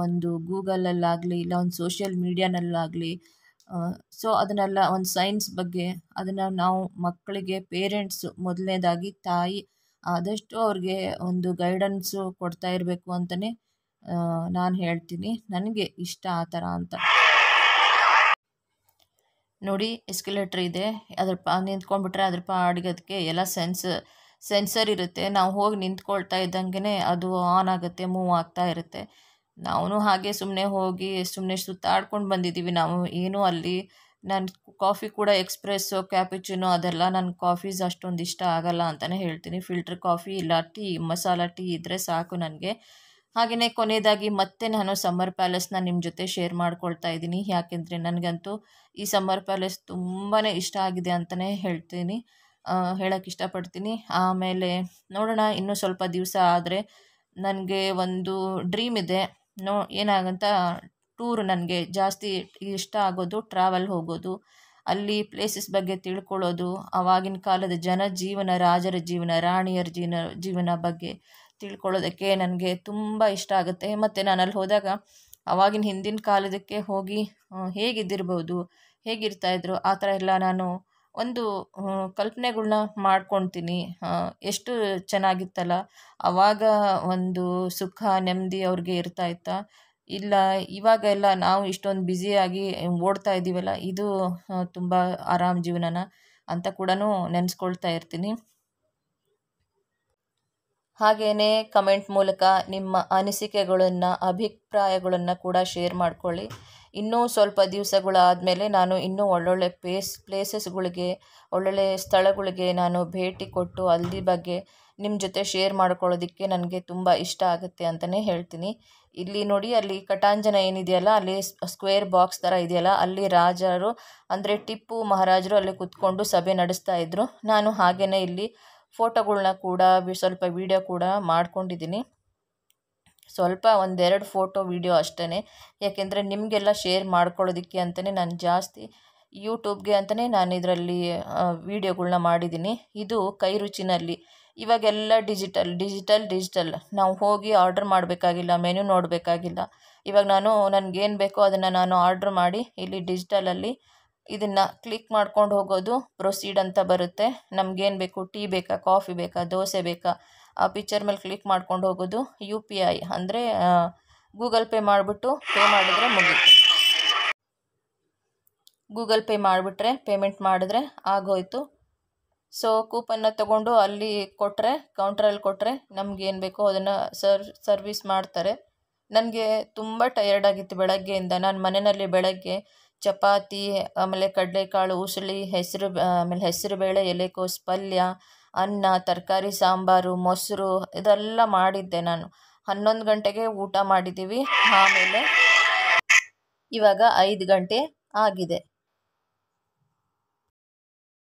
ಒಂದು ಗೂಗಲಲ್ಲಾಗಲಿ ಇಲ್ಲ ಒಂದು ಸೋಷಿಯಲ್ ಮೀಡಿಯಾನಲ್ಲಾಗಲಿ ಸೊ ಅದನ್ನೆಲ್ಲ ಒಂದು ಸೈನ್ಸ್ ಬಗ್ಗೆ ಅದನ್ನು ನಾವು ಮಕ್ಕಳಿಗೆ ಪೇರೆಂಟ್ಸು ಮೊದಲನೇದಾಗಿ ತಾಯಿ ಆದಷ್ಟು ಅವ್ರಿಗೆ ಒಂದು ಗೈಡೆನ್ಸು ಕೊಡ್ತಾ ಇರಬೇಕು ಅಂತಲೇ ನಾನು ಹೇಳ್ತೀನಿ ನನಗೆ ಇಷ್ಟ ಆ ಥರ ಅಂತ ನೋಡಿ ಎಸ್ಕ್ಯುಲೇಟ್ರ್ ಇದೆ ಅದ್ರ ಪಾ ನಿಂತ್ಕೊಂಡ್ಬಿಟ್ರೆ ಅದ್ರ ಪ ಅದಕ್ಕೆ ಎಲ್ಲ ಸೆನ್ಸ್ ಸೆನ್ಸರ್ ಇರುತ್ತೆ ನಾವು ಹೋಗಿ ನಿಂತ್ಕೊಳ್ತಾ ಇದ್ದಂಗೆ ಅದು ಆನ್ ಆಗುತ್ತೆ ಮೂವ್ ಆಗ್ತಾ ಇರುತ್ತೆ ನಾವು ಹಾಗೆ ಸುಮ್ಮನೆ ಹೋಗಿ ಸುಮ್ಮನೆ ಸುತ್ತಾಡ್ಕೊಂಡು ಬಂದಿದ್ದೀವಿ ನಾವು ಏನೂ ಅಲ್ಲಿ ನಾನು ಕಾಫಿ ಕೂಡ ಎಕ್ಸ್ಪ್ರೆಸ್ಸು ಕ್ಯಾಪಿಚಿನೋ ಅದೆಲ್ಲ ನನ್ನ ಕಾಫೀಸ್ ಅಷ್ಟೊಂದು ಇಷ್ಟ ಆಗಲ್ಲ ಅಂತಲೇ ಹೇಳ್ತೀನಿ ಫಿಲ್ಟರ್ ಕಾಫಿ ಇಲ್ಲ ಟೀ ಮಸಾಲ ಟೀ ಇದ್ದರೆ ಸಾಕು ನನಗೆ ಹಾಗೆಯೇ ಕೊನೆಯದಾಗಿ ಮತ್ತೆ ನಾನು ಸಮ್ಮರ್ ಪ್ಯಾಲೇಸ್ನ ನಿಮ್ಮ ಜೊತೆ ಶೇರ್ ಮಾಡ್ಕೊಳ್ತಾ ಇದ್ದೀನಿ ಯಾಕೆಂದರೆ ನನಗಂತೂ ಈ ಸಮ್ಮರ್ ಪ್ಯಾಲೇಸ್ ತುಂಬಾ ಇಷ್ಟ ಆಗಿದೆ ಅಂತಲೇ ಹೇಳ್ತೀನಿ ಹೇಳೋಕ್ಕೆ ಇಷ್ಟಪಡ್ತೀನಿ ಆಮೇಲೆ ನೋಡೋಣ ಇನ್ನೂ ಸ್ವಲ್ಪ ದಿವಸ ಆದರೆ ನನಗೆ ಒಂದು ಡ್ರೀಮ್ ಇದೆ ನೋ ಏನಾಗಂತ ಟೂರ್ ನನಗೆ ಜಾಸ್ತಿ ಇಷ್ಟ ಆಗೋದು ಟ್ರಾವೆಲ್ ಹೋಗೋದು ಅಲ್ಲಿ ಪ್ಲೇಸಸ್ ಬಗ್ಗೆ ತಿಳ್ಕೊಳ್ಳೋದು ಆವಾಗಿನ ಕಾಲದ ಜನ ಜೀವನ ರಾಜರ ಜೀವನ ರಾಣಿಯರ ಜೀವನ ಜೀವನ ಬಗ್ಗೆ ತಿಳ್ಕೊಳ್ಳೋದಕ್ಕೆ ನನಗೆ ತುಂಬ ಇಷ್ಟ ಆಗುತ್ತೆ ಮತ್ತು ನಾನು ಅಲ್ಲಿ ಹೋದಾಗ ಆವಾಗಿನ ಹಿಂದಿನ ಕಾಲದಕ್ಕೆ ಹೋಗಿ ಹೇಗಿದ್ದಿರ್ಬೋದು ಹೇಗಿರ್ತಾಯಿದ್ರು ಆ ಥರ ಎಲ್ಲ ನಾನು ಒಂದು ಕಲ್ಪನೆಗಳನ್ನ ಮಾಡ್ಕೊಳ್ತೀನಿ ಎಷ್ಟು ಚೆನ್ನಾಗಿತ್ತಲ್ಲ ಆವಾಗ ಒಂದು ಸುಖ ನೆಮ್ಮದಿ ಅವ್ರಿಗೆ ಇರ್ತಾ ಇತ್ತಾ ಇಲ್ಲ ಇವಾಗೆಲ್ಲ ನಾವು ಇಷ್ಟೊಂದು ಬ್ಯುಸಿಯಾಗಿ ಓಡ್ತಾ ಇದ್ದೀವಲ್ಲ ಇದು ತುಂಬ ಆರಾಮ್ ಜೀವನನ ಅಂತ ಕೂಡ ನೆನೆಸ್ಕೊಳ್ತಾ ಇರ್ತೀನಿ ಹಾಗೆಯೇ ಕಮೆಂಟ್ ಮೂಲಕ ನಿಮ್ಮ ಅನಿಸಿಕೆಗಳನ್ನು ಅಭಿಪ್ರಾಯಗಳನ್ನು ಕೂಡ ಶೇರ್ ಮಾಡ್ಕೊಳ್ಳಿ ಇನ್ನೂ ಸ್ವಲ್ಪ ದಿವಸಗಳಾದಮೇಲೆ ನಾನು ಇನ್ನೂ ಒಳ್ಳೊಳ್ಳೆ ಪ್ಲೇಸ್ ಪ್ಲೇಸಸ್ಗಳಿಗೆ ಒಳ್ಳೊಳ್ಳೆ ಸ್ಥಳಗಳಿಗೆ ನಾನು ಭೇಟಿ ಕೊಟ್ಟು ಅಲ್ಲಿ ಬಗ್ಗೆ ನಿಮ್ಮ ಜೊತೆ ಶೇರ್ ಮಾಡ್ಕೊಳ್ಳೋದಕ್ಕೆ ನನಗೆ ತುಂಬ ಇಷ್ಟ ಆಗುತ್ತೆ ಅಂತಲೇ ಹೇಳ್ತೀನಿ ಇಲ್ಲಿ ನೋಡಿ ಅಲ್ಲಿ ಕಟಾಂಜನ ಏನಿದೆಯಲ್ಲ ಅಲ್ಲಿ ಸ್ಕ್ವೇರ್ ಬಾಕ್ಸ್ ಥರ ಇದೆಯಲ್ಲ ಅಲ್ಲಿ ರಾಜರು ಅಂದರೆ ಟಿಪ್ಪು ಮಹಾರಾಜರು ಅಲ್ಲಿ ಕುತ್ಕೊಂಡು ಸಭೆ ನಡೆಸ್ತಾ ಇದ್ದರು ನಾನು ಹಾಗೆಯೇ ಇಲ್ಲಿ ಫೋಟೋಗಳನ್ನ ಕೂಡ ಸ್ವಲ್ಪ ವೀಡಿಯೋ ಕೂಡ ಮಾಡ್ಕೊಂಡಿದ್ದೀನಿ ಸ್ವಲ್ಪ ಒಂದೆರಡು ಫೋಟೋ ವೀಡಿಯೋ ಅಷ್ಟೇ ಯಾಕೆಂದರೆ ನಿಮಗೆಲ್ಲ ಶೇರ್ ಮಾಡ್ಕೊಳ್ಳೋದಕ್ಕೆ ಅಂತಲೇ ನಾನು ಜಾಸ್ತಿ ಯೂಟ್ಯೂಬ್ಗೆ ಅಂತಲೇ ನಾನು ಇದರಲ್ಲಿ ವೀಡಿಯೋಗಳನ್ನ ಮಾಡಿದ್ದೀನಿ ಇದು ಕೈರುಚಿನಲ್ಲಿ ಇವಾಗೆಲ್ಲ ಡಿಜಿಟಲ್ ಡಿಜಿಟಲ್ ಡಿಜಿಟಲ್ ನಾವು ಹೋಗಿ ಆರ್ಡ್ರ್ ಮಾಡಬೇಕಾಗಿಲ್ಲ ಮೆನು ನೋಡಬೇಕಾಗಿಲ್ಲ ಇವಾಗ ನಾನು ನನಗೇನು ಬೇಕೋ ಅದನ್ನು ನಾನು ಆರ್ಡ್ರ್ ಮಾಡಿ ಇಲ್ಲಿ ಡಿಜಿಟಲಲ್ಲಿ ಇದನ್ನು ಕ್ಲಿಕ್ ಮಾಡ್ಕೊಂಡು ಹೋಗೋದು ಪ್ರೊಸೀಡ್ ಅಂತ ಬರುತ್ತೆ ನಮಗೇನು ಬೇಕು ಟೀ ಬೇಕಾ ಕಾಫಿ ಬೇಕಾ ದೋಸೆ ಬೇಕಾ ಆ ಪಿಕ್ಚರ್ ಮೇಲೆ ಕ್ಲಿಕ್ ಮಾಡ್ಕೊಂಡು ಹೋಗೋದು ಯು ಪಿ ಐ ಅಂದರೆ ಗೂಗಲ್ ಪೇ ಮಾಡಿಬಿಟ್ಟು ಪೇ ಮಾಡಿದರೆ ಮುಗಿತು ಗೂಗಲ್ ಪೇ ಮಾಡಿಬಿಟ್ರೆ ಪೇಮೆಂಟ್ ಮಾಡಿದ್ರೆ ಆಗೋಯ್ತು ಸೊ ಕೂಪನ್ನ ತಗೊಂಡು ಅಲ್ಲಿ ಕೊಟ್ಟರೆ ಕೌಂಟ್ರಲ್ಲಿ ಕೊಟ್ಟರೆ ನಮ್ಗೆ ಏನು ಬೇಕೋ ಅದನ್ನು ಸರ್ ಸರ್ವಿಸ್ ಮಾಡ್ತಾರೆ ನನಗೆ ತುಂಬ ಟಯರ್ಡ್ ಆಗಿತ್ತು ಬೆಳಗ್ಗೆಯಿಂದ ನಾನು ಮನೆಯಲ್ಲಿ ಬೆಳಗ್ಗೆ ಚಪಾತಿ ಆಮೇಲೆ ಕಡಲೆಕಾಳು ಉಸುಳಿ ಹೆಸರು ಆಮೇಲೆ ಬೇಳೆ ಎಲೆಕೋಸು ಪಲ್ಯ ಅನ್ನ ತರಕಾರಿ ಸಾಂಬಾರು ಮೊಸರು ಇದೆಲ್ಲ ಮಾಡಿದ್ದೆ ನಾನು ಹನ್ನೊಂದು ಗಂಟೆಗೆ ಊಟ ಮಾಡಿದ್ದೀವಿ ಆಮೇಲೆ ಇವಾಗ ಐದು ಗಂಟೆ ಆಗಿದೆ